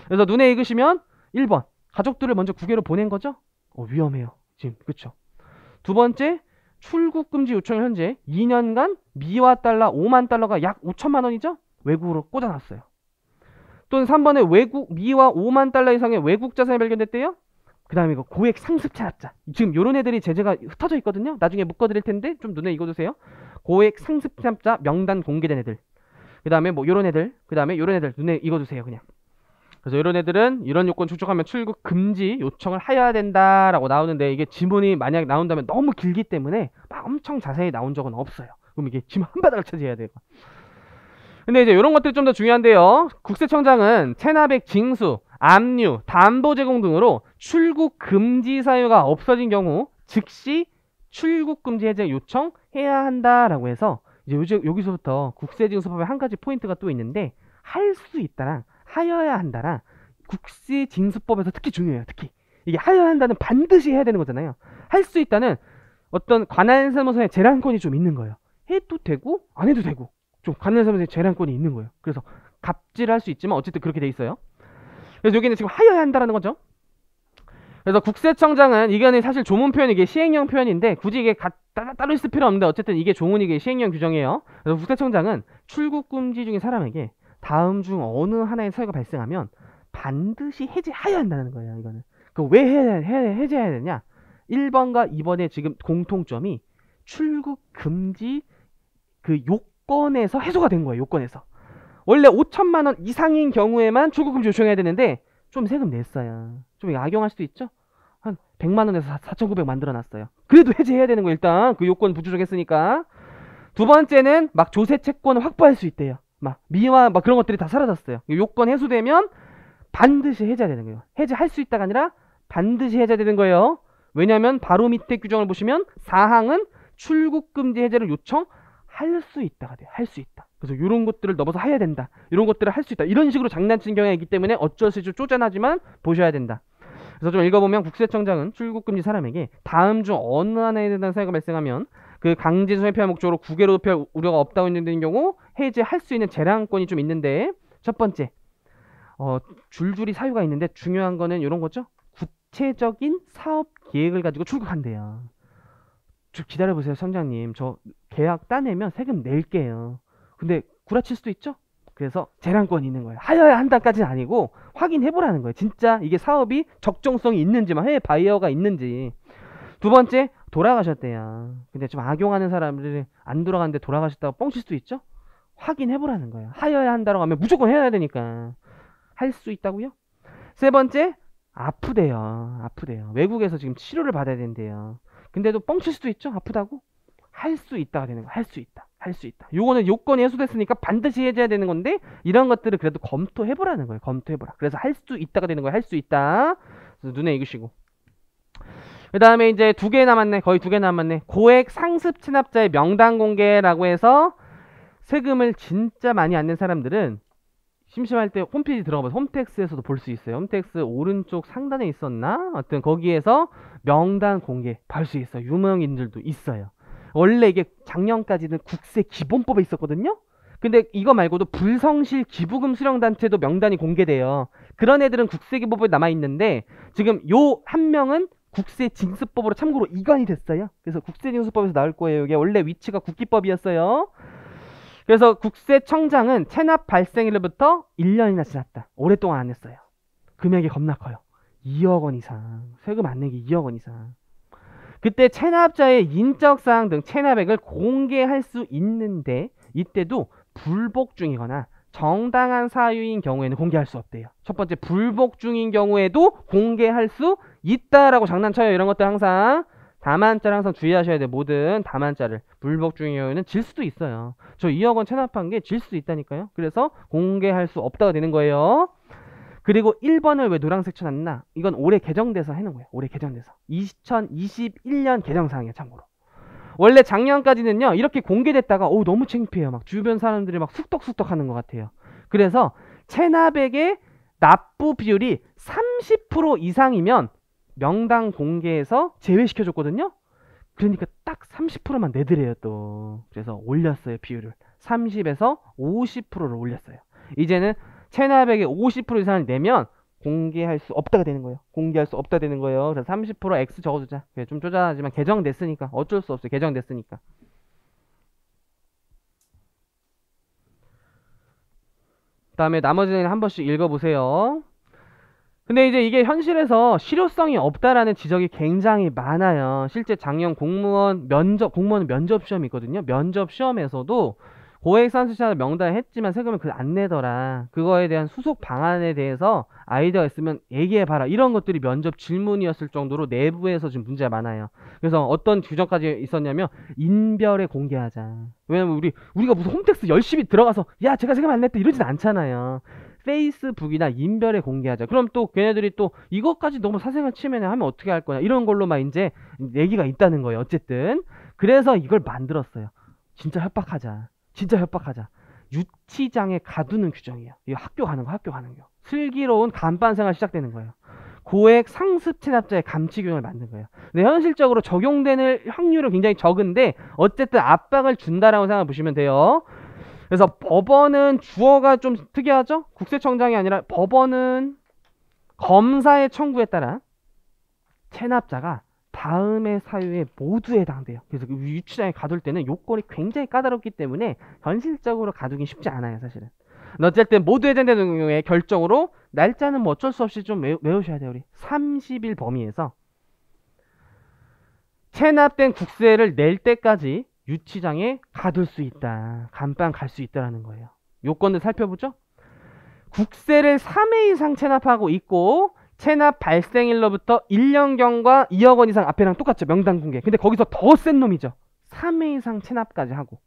그래서 눈에 익으시면 1번 가족들을 먼저 국외로 보낸 거죠? 어, 위험해요. 지금 그렇죠. 두 번째 출국 금지 요청 현재 2년간 미와 달러 5만 달러가 약 5천만 원이죠? 외국으로 꽂아놨어요. 또는 3번에 외국 미와 5만 달러 이상의 외국 자산이 발견됐대요. 그 다음에 이거 고액 상습 체납자. 지금 요런 애들이 제재가 흩어져 있거든요. 나중에 묶어드릴 텐데 좀 눈에 익어두세요. 고액 상습자 명단 공개된 애들 그 다음에 뭐 요런 애들 그 다음에 요런 애들 눈에 익어주세요 그냥 그래서 이런 애들은 이런 요건 추적하면 출국 금지 요청을 해야 된다라고 나오는데 이게 지문이 만약 나온다면 너무 길기 때문에 막 엄청 자세히 나온 적은 없어요. 그럼 이게 지문 한 바닥을 차지해야 돼요. 근데 이제 이런 것들이 좀 더 중요한데요. 국세청장은 체납액 징수, 압류, 담보 제공 등으로 출국 금지 사유가 없어진 경우 즉시 출국 금지 해제 요청해야 한다라고 해서 이제 요지, 여기서부터 국세징수법의 한 가지 포인트가 또 있는데 할 수 있다랑 하여야 한다랑 국세징수법에서 특히 중요해요. 특히 이게 하여야 한다는 반드시 해야 되는 거잖아요. 할 수 있다는 어떤 관할사무소에 재량권이 좀 있는 거예요. 해도 되고 안 해도 되고 좀 관할사무소에 재량권이 있는 거예요. 그래서 갑질할 수 있지만 어쨌든 그렇게 돼 있어요. 그래서 여기는 지금 하여야 한다라는 거죠. 그래서 국세청장은 이거는 사실 조문 표현 이게 시행령 표현인데 굳이 이게 가, 따, 따로 있을 필요 없는데 어쨌든 이게 조문 이게 시행령 규정이에요. 그래서 국세청장은 출국 금지 중에 사람에게 다음 중 어느 하나의 사유가 발생하면 반드시 해제해야 한다는 거예요. 이거는 그 왜 해제해야 되냐? 1번과 2번의 지금 공통점이 출국 금지 그 요건에서 해소가 된 거예요. 요건에서 원래 5천만 원 이상인 경우에만 출국 금지 요청해야 되는데 좀 세금 냈어요. 좀 악용할 수도 있죠? 한 100만 원에서 4,900 만들어 놨어요. 그래도 해제해야 되는 거 일단 그 요건 부조정했으니까. 두 번째는 막 조세 채권을 확보할 수 있대요. 막 미화 막 그런 것들이 다 사라졌어요. 요건 해소되면 반드시 해제되는 해야 거예요. 해제할 수 있다가 아니라 반드시 해제되는 거예요. 왜냐하면 바로 밑에 규정을 보시면 사항은 출국금지 해제를 요청할 수 있다가 돼요. 할 수 있다. 그래서 이런 것들을 넘어서 해야 된다. 이런 것들을 할 수 있다. 이런 식으로 장난친 경향이기 때문에 어쩔 수 없이 쪼잔하지만 보셔야 된다. 그래서 좀 읽어보면 국세청장은 출국금지 사람에게 다음 중 어느 하나에 대한 사유가 발생하면 그 강제 손해피할 목적으로 국외로 피할 우려가 없다고 있는 경우 해제할 수 있는 재량권이 좀 있는데 첫 번째 어, 줄줄이 사유가 있는데 중요한 거는 이런 거죠. 구체적인 사업 계획을 가지고 출국한대요. 쭉 기다려보세요, 청장님. 저 계약 따내면 세금 낼게요. 근데 구라칠 수도 있죠. 그래서 재량권이 있는 거예요. 하여야 한다까지는 아니고 확인해보라는 거예요. 진짜 이게 사업이 적정성이 있는지만 해외 바이어가 있는지. 두 번째 돌아가셨대요. 근데 좀 악용하는 사람들이 안 돌아가는데 돌아가셨다고 뻥칠 수도 있죠. 확인해보라는 거예요. 하여야 한다고 하면 무조건 해야 되니까 할 수 있다고요. 세 번째 아프대요. 아프대요. 외국에서 지금 치료를 받아야 된대요. 근데도 뻥칠 수도 있죠. 아프다고 할 수 있다가 되는 거예요. 할 수 있다. 할수 있다. 요거는 요건이 해소됐으니까 반드시 해줘야 되는 건데 이런 것들을 그래도 검토해보라는 거예요. 검토해보라. 그래서 할 수 있다가 되는 거예요. 할 수 있다. 그래서 눈에 익으시고. 그 다음에 이제 두 개 남았네. 거의 두 개 남았네. 고액 상습 체납자의 명단 공개라고 해서 세금을 진짜 많이 안 낸 사람들은 심심할 때 홈페이지 들어가면 홈택스에서도 볼 수 있어요. 홈택스 오른쪽 상단에 있었나? 어떤 거기에서 명단 공개 볼 수 있어요. 유명인들도 있어요. 원래 이게 작년까지는 국세 기본법에 있었거든요. 근데 이거 말고도 불성실 기부금 수령단체도 명단이 공개돼요. 그런 애들은 국세기법에 남아있는데 지금 요 한 명은 국세징수법으로 참고로 이관이 됐어요. 그래서 국세징수법에서 나올 거예요. 이게 원래 위치가 국기법이었어요. 그래서 국세청장은 체납 발생일로부터 1년이나 지났다. 오랫동안 안 했어요. 금액이 겁나 커요. 2억 원 이상. 세금 안 내기 2억 원 이상. 그때 체납자의 인적 사항 등 체납액을 공개할 수 있는데 이때도 불복 중이거나 정당한 사유인 경우에는 공개할 수 없대요. 첫 번째 불복 중인 경우에도 공개할 수 있다라고 장난쳐요. 이런 것들 항상 다만자를 항상 주의하셔야 돼요. 모든 다만자를 불복 중인 경우에는 질 수도 있어요. 저 2억 원 체납한 게 질 수도 있다니까요. 그래서 공개할 수 없다가 되는 거예요. 그리고 1번을 왜 노란색 쳐놨나? 이건 올해 개정돼서 해놓은 거예요. 올해 개정돼서. 2021년 개정사항이에요. 참고로. 원래 작년까지는요. 이렇게 공개됐다가 오 너무 창피해요. 막 주변 사람들이 막 쑥덕쑥덕 하는 것 같아요. 그래서 체납액의 납부 비율이 30% 이상이면 명당 공개에서 제외시켜줬거든요. 그러니까 딱 30%만 내드려요 또. 그래서 올렸어요 비율을. 30에서 50%를 올렸어요. 이제는 체납액의 50% 이상을 내면 공개할 수 없다가 되는 거예요. 공개할 수 없다 되는 거예요. 그래서 30% X 적어주자. 좀 쪼잔하지만 개정됐으니까 어쩔 수 없어요. 개정됐으니까. 그 다음에 나머지는 한 번씩 읽어보세요. 근데 이제 이게 현실에서 실효성이 없다라는 지적이 굉장히 많아요. 실제 작년 공무원 면접, 공무원 면접 시험이 있거든요. 면접 시험에서도 고액 산수시장 명단 했지만 세금을 그안 내더라. 그거에 대한 수속 방안에 대해서 아이디어 가 있으면 얘기해봐라. 이런 것들이 면접 질문이었을 정도로 내부에서 지금 문제가 많아요. 그래서 어떤 규정까지 있었냐면 인별에 공개하자. 왜냐면 우리 우리가 무슨 홈택스 열심히 들어가서 야 제가 세금 안 냈다 이러진 않잖아요. 페이스북이나 인별에 공개하자. 그럼 또 걔네들이 또 이것까지 너무 사생활 침해냐 하면 어떻게 할 거냐 이런 걸로만 이제 얘기가 있다는 거예요. 어쨌든 그래서 이걸 만들었어요. 진짜 협박하자. 진짜 협박하자. 유치장에 가두는 규정이에요. 이 학교 가는 거, 학교 가는 거. 슬기로운 간판 생활 시작되는 거예요. 고액 상습 체납자의 감치 규정을 만든 거예요. 근데 현실적으로 적용되는 확률은 굉장히 적은데 어쨌든 압박을 준다라고 생각해 보시면 돼요. 그래서 법원은 주어가 좀 특이하죠? 국세청장이 아니라 법원은 검사의 청구에 따라 체납자가 다음의 사유에 모두에 해당돼요. 그래서 그 유치장에 가둘 때는 요건이 굉장히 까다롭기 때문에 현실적으로 가두긴 쉽지 않아요, 사실은. 어쨌든 모두 해당되는 경우에 결정으로 날짜는 뭐 어쩔 수 없이 좀 외우, 외우셔야 돼요, 우리. 30일 범위에서 체납된 국세를 낼 때까지 유치장에 가둘 수 있다. 간방갈 수 있다라는 거예요. 요건을 살펴보죠. 국세를 3회 이상 체납하고 있고 체납 발생일로부터 1년경과 2억 원 이상 앞에랑 똑같죠. 명단 공개. 근데 거기서 더 센 놈이죠. 3회 이상 체납까지 하고.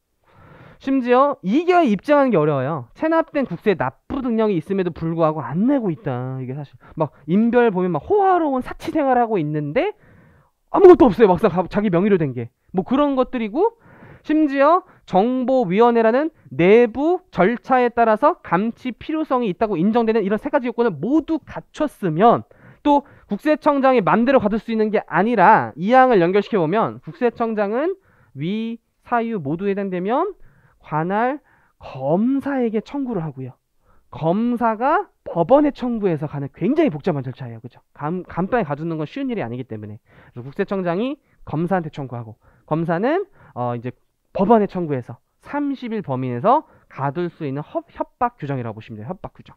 심지어 이개 입증하는 게 어려워요. 체납된 국세 납부 능력이 있음에도 불구하고 안 내고 있다. 이게 사실. 막 인별 보면 막 호화로운 사치 생활하고 있는데 아무것도 없어요. 막상 자기 명의로 된 게. 뭐 그런 것들이고 심지어 정보위원회라는 내부 절차에 따라서 감치 필요성이 있다고 인정되는 이런 세 가지 요건을 모두 갖췄으면 또 국세청장이 맘대로 받을 수 있는 게 아니라 이 항을 연결시켜 보면 국세청장은 위, 사유 모두 해당되면 관할 검사에게 청구를 하고요. 검사가 법원에 청구해서 가는 굉장히 복잡한 절차예요. 그죠? 간 감방에 가두는 건 쉬운 일이 아니기 때문에. 그래서 국세청장이 검사한테 청구하고, 검사는, 어, 이제 법원에 청구해서 30일 범인에서 가둘 수 있는 허, 협박 규정이라고 보시면 돼요. 협박 규정.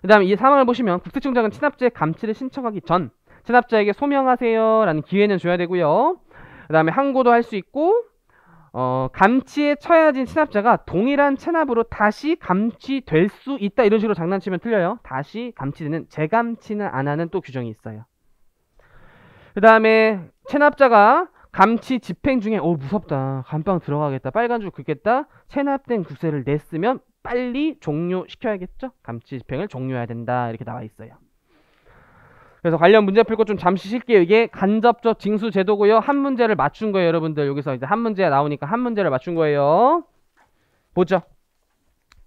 그 다음에 이상황을 보시면 국세청장은 체납자의 감치를 신청하기 전 체납자에게 소명하세요 라는 기회는 줘야 되고요. 그 다음에 항고도 할 수 있고 어, 감치에 처해진 체납자가 동일한 체납으로 다시 감치될 수 있다 이런 식으로 장난치면 틀려요. 다시 감치되는 재감치는 안 하는 또 규정이 있어요. 그 다음에 체납자가 감치 집행 중에 어 무섭다 감방 들어가겠다 빨간 줄 긋겠다 체납된 구세를 냈으면 빨리 종료시켜야겠죠 감치 집행을 종료해야 된다 이렇게 나와 있어요 그래서 관련 문제 풀고좀 잠시 쉴게요 이게 간접적 징수 제도고요 한 문제를 맞춘 거예요 여러분들 여기서 이제 한 문제 가 나오니까 한 문제를 맞춘 거예요 보죠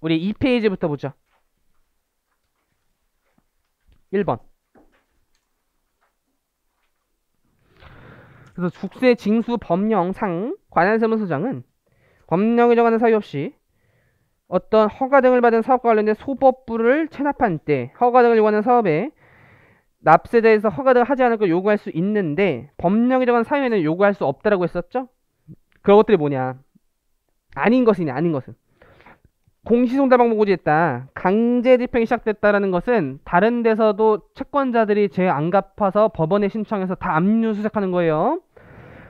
우리 2페이지부터 보죠 1번 그래서 국세 징수 법령상 관할 세무서장은 법령에 정하는 사유 없이 어떤 허가 등을 받은 사업과 관련된 소법부를 체납한 때 허가 등을 요구하는 사업에 납세자에서 허가 등을 하지 않을 걸 요구할 수 있는데 법령에 정한 사유에는 요구할 수 없다라고 했었죠? 그것들이 뭐냐? 아닌 것이냐 아닌 것은 공시송달방 모고지했다. 강제 집행이 시작됐다라는 것은 다른 데서도 채권자들이 죄안 갚아서 법원에 신청해서 다 압류 수색하는 거예요.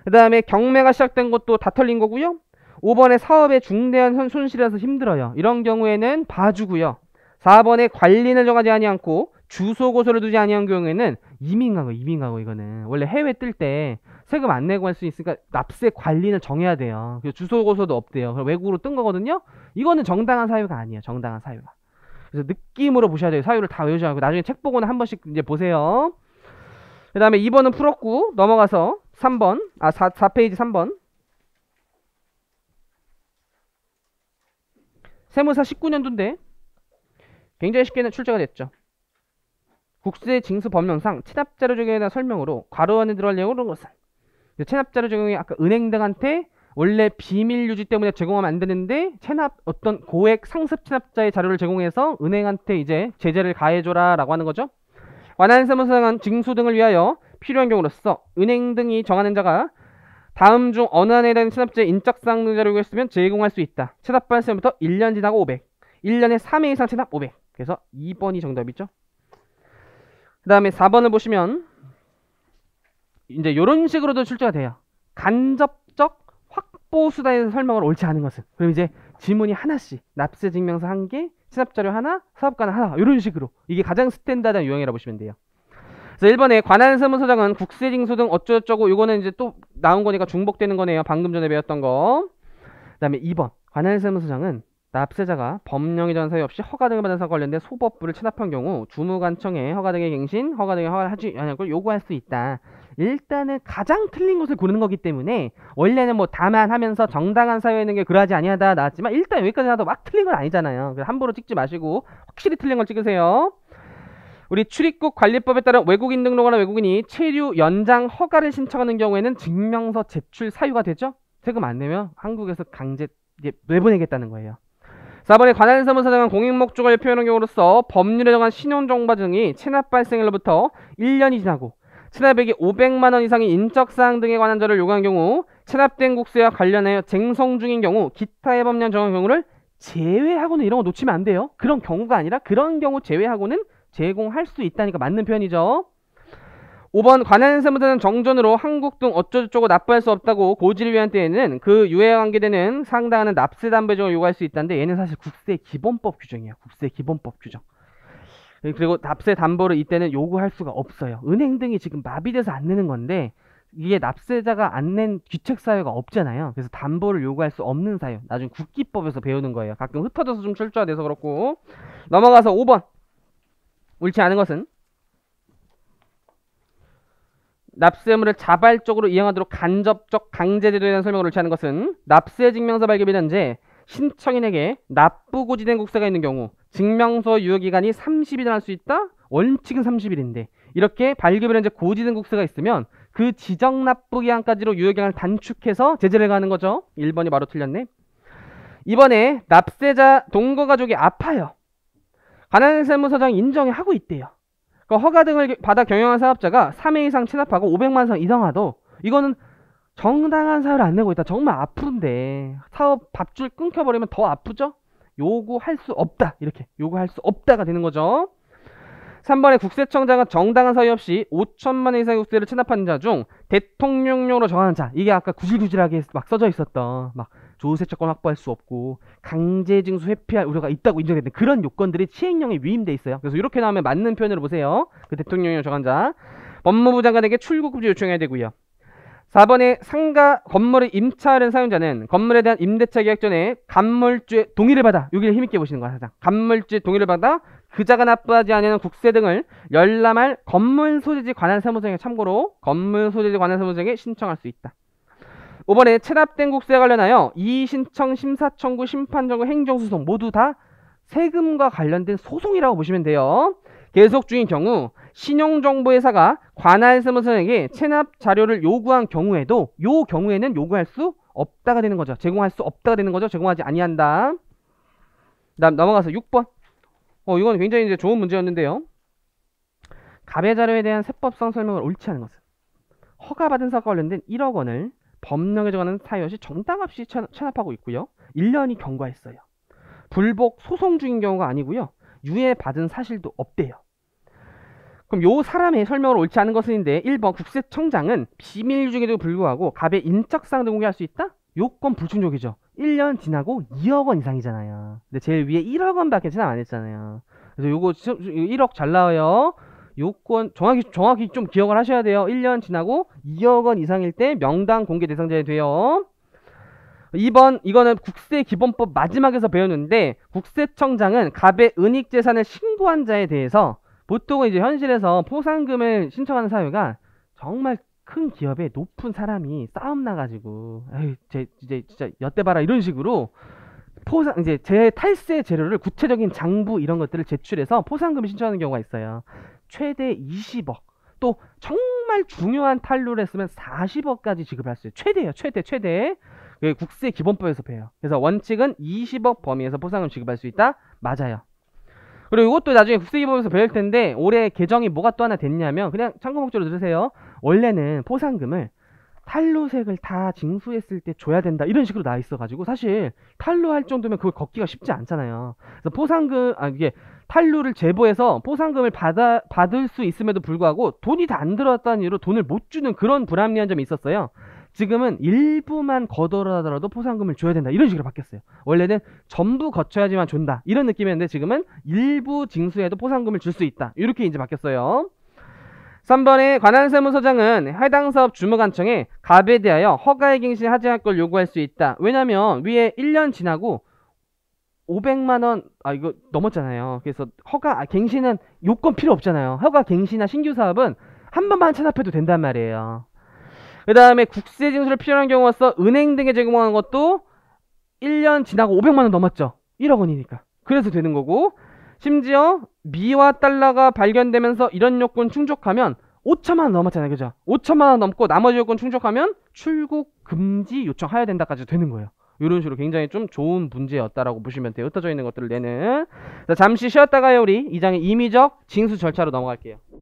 그 다음에 경매가 시작된 것도 다 털린 거고요. 5번에 사업에 중대한 손실이라서 힘들어요. 이런 경우에는 봐주고요. 4번에 관리는 정하지 아니않고 주소 고소를 두지 아니한 경우에는 이민 가고 이민 가고 이거는. 원래 해외 뜰 때 세금 안 내고 할 수 있으니까 납세 관리를 정해야 돼요. 그래서 주소고소도 없대요. 그럼 외국으로 뜬 거거든요? 이거는 정당한 사유가 아니에요. 정당한 사유가. 그래서 느낌으로 보셔야 돼요. 사유를 다 외우지 않고. 나중에 책 보고는 한 번씩 이제 보세요. 그 다음에 2번은 풀었고, 넘어가서 3번, 아, 4, 4페이지 3번. 세무사 19년도인데, 굉장히 쉽게 는 출제가 됐죠. 국세 징수 법령상 체납자료 적용에 대한 설명으로 괄호 안에 들어갈 내용으로 것은 체납자료 적용이 아까 은행 등한테 원래 비밀 유지 때문에 제공하면 안 되는데 체납 어떤 고액 상습 체납자의 자료를 제공해서 은행한테 이제 제재를 가해줘라라고 하는 거죠. 완화한 세무상한 징수 등을 위하여 필요한 경우로서 은행 등이 정하는 자가 다음 중 어느 한에 대한 체납자의 인적사항 등자료가 있으면 제공할 수 있다. 체납 발생부터 1년 지나고 500, 1년에 3회 이상 체납 500. 그래서 2번이 정답이죠. 그 다음에 4번을 보시면 이제 이런 식으로도 출제가 돼요. 간접적 확보 수단에서 설명을 옳지 않은 것은 그럼 이제 지문이 하나씩 납세 증명서 한 개, 시납 자료 하나, 사업가는 하나 이런 식으로 이게 가장 스탠다드한 유형이라고 보시면 돼요. 그래서 1번에 관할 세무서장은 국세징수 등 어쩌고저쩌고 이거는 이제 또 나온 거니까 중복되는 거네요. 방금 전에 배웠던 거. 그다음에 2번 관할 세무서장은 납세자가 법령에 전 사유 없이 허가 등을 받은 사과 관련된 소법부를 체납한 경우 주무관청에 허가 등의 갱신, 허가 등의 허가를 하지 않을 요구할 수 있다. 일단은 가장 틀린 것을 고르는 거기 때문에 원래는 뭐 다만 하면서 정당한 사유에 있는 게 그러하지 아니하다 나왔지만 일단 여기까지 하도막 틀린 건 아니잖아요. 그래서 함부로 찍지 마시고 확실히 틀린 걸 찍으세요. 우리 출입국 관리법에 따른 외국인 등록원는 외국인이 체류 연장 허가를 신청하는 경우에는 증명서 제출 사유가 되죠? 세금 안 내면 한국에서 강제 예, 내보내겠다는 거예요. 4번에 관할사무사장은 공익목적을 표현한 경우로서 법률에 정한 신용정보 등이 체납 발생일로부터 1년이 지나고 체납액이 500만 원 이상의 인적사항 등에 관한 자를 요구한 경우 체납된 국세와 관련하여 쟁송 중인 경우 기타의 법령 정한 경우를 제외하고는 이런 거 놓치면 안 돼요. 그런 경우가 아니라 그런 경우 제외하고는 제공할 수 있다니까 맞는 표현이죠. 5번 관한세무자는 정전으로 한국 등 어쩌고저쩌고 납부할 수 없다고 고지를 위한 때에는 그 유해와 관계되는 상당한 납세 담배정을 요구할 수 있다는데 얘는 사실 국세 기본법 규정이에요 국세 기본법 규정. 그리고 납세 담보를 이때는 요구할 수가 없어요. 은행 등이 지금 마비돼서 안 내는 건데 이게 납세자가 안 낸 귀책 사유가 없잖아요. 그래서 담보를 요구할 수 없는 사유. 나중 에 국기법에서 배우는 거예요. 가끔 흩어져서 좀철저가 돼서 그렇고 넘어가서 5번. 옳지 않은 것은 납세의무를 자발적으로 이행하도록 간접적 강제제도에 대한 설명을 제하는 것은 납세 증명서 발급이 현재 신청인에게 납부고지된 국세가 있는 경우 증명서 유효기간이 30일이 날수 있다? 원칙은 30일인데 이렇게 발급일 현재 고지된 국세가 있으면 그 지정 납부기한까지로 유효기간을 단축해서 제재를 가는 거죠. 1번이 바로 틀렸네. 이번에 납세자 동거가족이 아파요. 가난한 세무서장 인정하고 있대요. 그러니까 허가 등을 받아 경영한 사업자가 3회 이상 체납하고 500만 원 이상하도 이거는 정당한 사유를 안 내고 있다. 정말 아픈데 사업 밥줄 끊겨버리면 더 아프죠? 요구할 수 없다. 이렇게 요구할 수 없다가 되는 거죠. 3번에 국세청장은 정당한 사유 없이 5천만 원 이상의 국세를 체납한 자 중 대통령령으로 정하는 자 이게 아까 구질구질하게 막 써져 있었던 막 조세채권 확보할 수 없고 강제징수 회피할 우려가 있다고 인정했던 그런 요건들이 시행령에 위임돼 있어요. 그래서 이렇게 나오면 맞는 표현으로 보세요. 그 대통령령 이저한자 법무부 장관에게 출국금지 요청해야 되고요. 4번에 상가 건물을 임차하는 사용자는 건물에 대한 임대차 계약 전에 간물죄 동의를 받아 여기를 힘있게 보시는 거야 사장 간물죄 동의를 받아 그자가 납부하지 아니하는 국세 등을 열람할 건물 소재지 관한 세무서에 참고로 건물 소재지 관한 세무서에 신청할 수 있다 이번에 체납된 국세에 관련하여 이의신청, 심사청구, 심판정구, 행정소송 모두 다 세금과 관련된 소송이라고 보시면 돼요. 계속 중인 경우 신용정보회사가 관할 세무서에게 체납 자료를 요구한 경우에도 요 경우에는 요구할 수 없다가 되는 거죠. 제공할 수 없다가 되는 거죠. 제공하지 아니한다. 다음 넘어가서 6번. 어 이건 굉장히 이제 좋은 문제였는데요. 가배 자료에 대한 세법상 설명을 옳지 않은 것은 허가받은 사과 관련된 1억 원을 법령에 정하는 사유시 정당없이 체납하고 있고요. 1년이 경과했어요. 불복 소송 중인 경우가 아니고요. 유예받은 사실도 없대요. 그럼 요 사람의 설명으로 옳지 않은 것은인데 1번 국세청장은 비밀유증에도 불구하고 갑의 인적사항도 공개할 수 있다? 요건 불충족이죠. 1년 지나고 2억 원 이상이잖아요. 근데 제일 위에 1억 원밖에 지나 안 했잖아요. 그래서 요거 1억 잘 나와요. 요건 정확히 정확히 좀 기억을 하셔야 돼요. 1년 지나고 2억 원 이상일 때 명당 공개 대상자에 돼요. 2번 이거는 국세 기본법 마지막에서 배웠는데 국세청장은 갑의 은익 재산을 신고한 자에 대해서 보통은 이제 현실에서 포상금을 신청하는 사유가 정말 큰 기업에 높은 사람이 싸움 나가지고 에이 제 이제 진짜 여태 봐라 이런 식으로 포상 이제 제 탈세 재료를 구체적인 장부 이런 것들을 제출해서 포상금을 신청하는 경우가 있어요. 최대 20억 또 정말 중요한 탈루를 했으면 40억까지 지급할 수 있어요. 최대예요. 최대 최대. 국세 기본법에서 배워요. 그래서 원칙은 20억 범위에서 보상을 지급할 수 있다. 맞아요. 그리고 이것도 나중에 국세 기본법에서 배울 텐데 올해 개정이 뭐가 또 하나 됐냐면 그냥 참고 목적으로 들으세요. 원래는 포상금을 탈로색을 다 징수했을 때 줘야 된다 이런 식으로 나 있어가지고 사실 탈로할 정도면 그걸 걷기가 쉽지 않잖아요. 그래서 포상금 아 이게 탈루를 제보해서 포상금을 받아, 받을 수 있음에도 불구하고 돈이 다 안 들어왔다는 이유로 돈을 못 주는 그런 불합리한 점이 있었어요. 지금은 일부만 거덜하더라도 포상금을 줘야 된다 이런 식으로 바뀌었어요. 원래는 전부 거쳐야지만 준다 이런 느낌이었는데 지금은 일부 징수해도 포상금을 줄 수 있다 이렇게 이제 바뀌었어요. 3번에 관할 세무서장은 해당 사업 주무관청에 갑에 대하여 허가의 갱신하지 않을 걸 요구할 수 있다. 왜냐하면 위에 1년 지나고 500만 원, 아 이거 넘었잖아요. 그래서 허가 아, 갱신은 요건 필요 없잖아요. 허가 갱신이나 신규 사업은 한 번만 체납해도 된단 말이에요. 그 다음에 국세 징수를 필요한 경우와서 은행 등에 제공하는 것도 1년 지나고 500만 원 넘었죠. 1억 원이니까. 그래서 되는 거고 심지어 미와 달러가 발견되면서 이런 요건 충족하면 5천만 원 넘었잖아요. 그죠? 5천만 원 넘고 나머지 요건 충족하면 출국 금지 요청해야 된다까지 되는 거예요. 이런 식으로 굉장히 좀 좋은 문제였다라고 보시면 돼요. 흩어져 있는 것들을 내는. 자, 잠시 쉬었다가요. 우리 이장의 임의적 징수 절차로 넘어갈게요.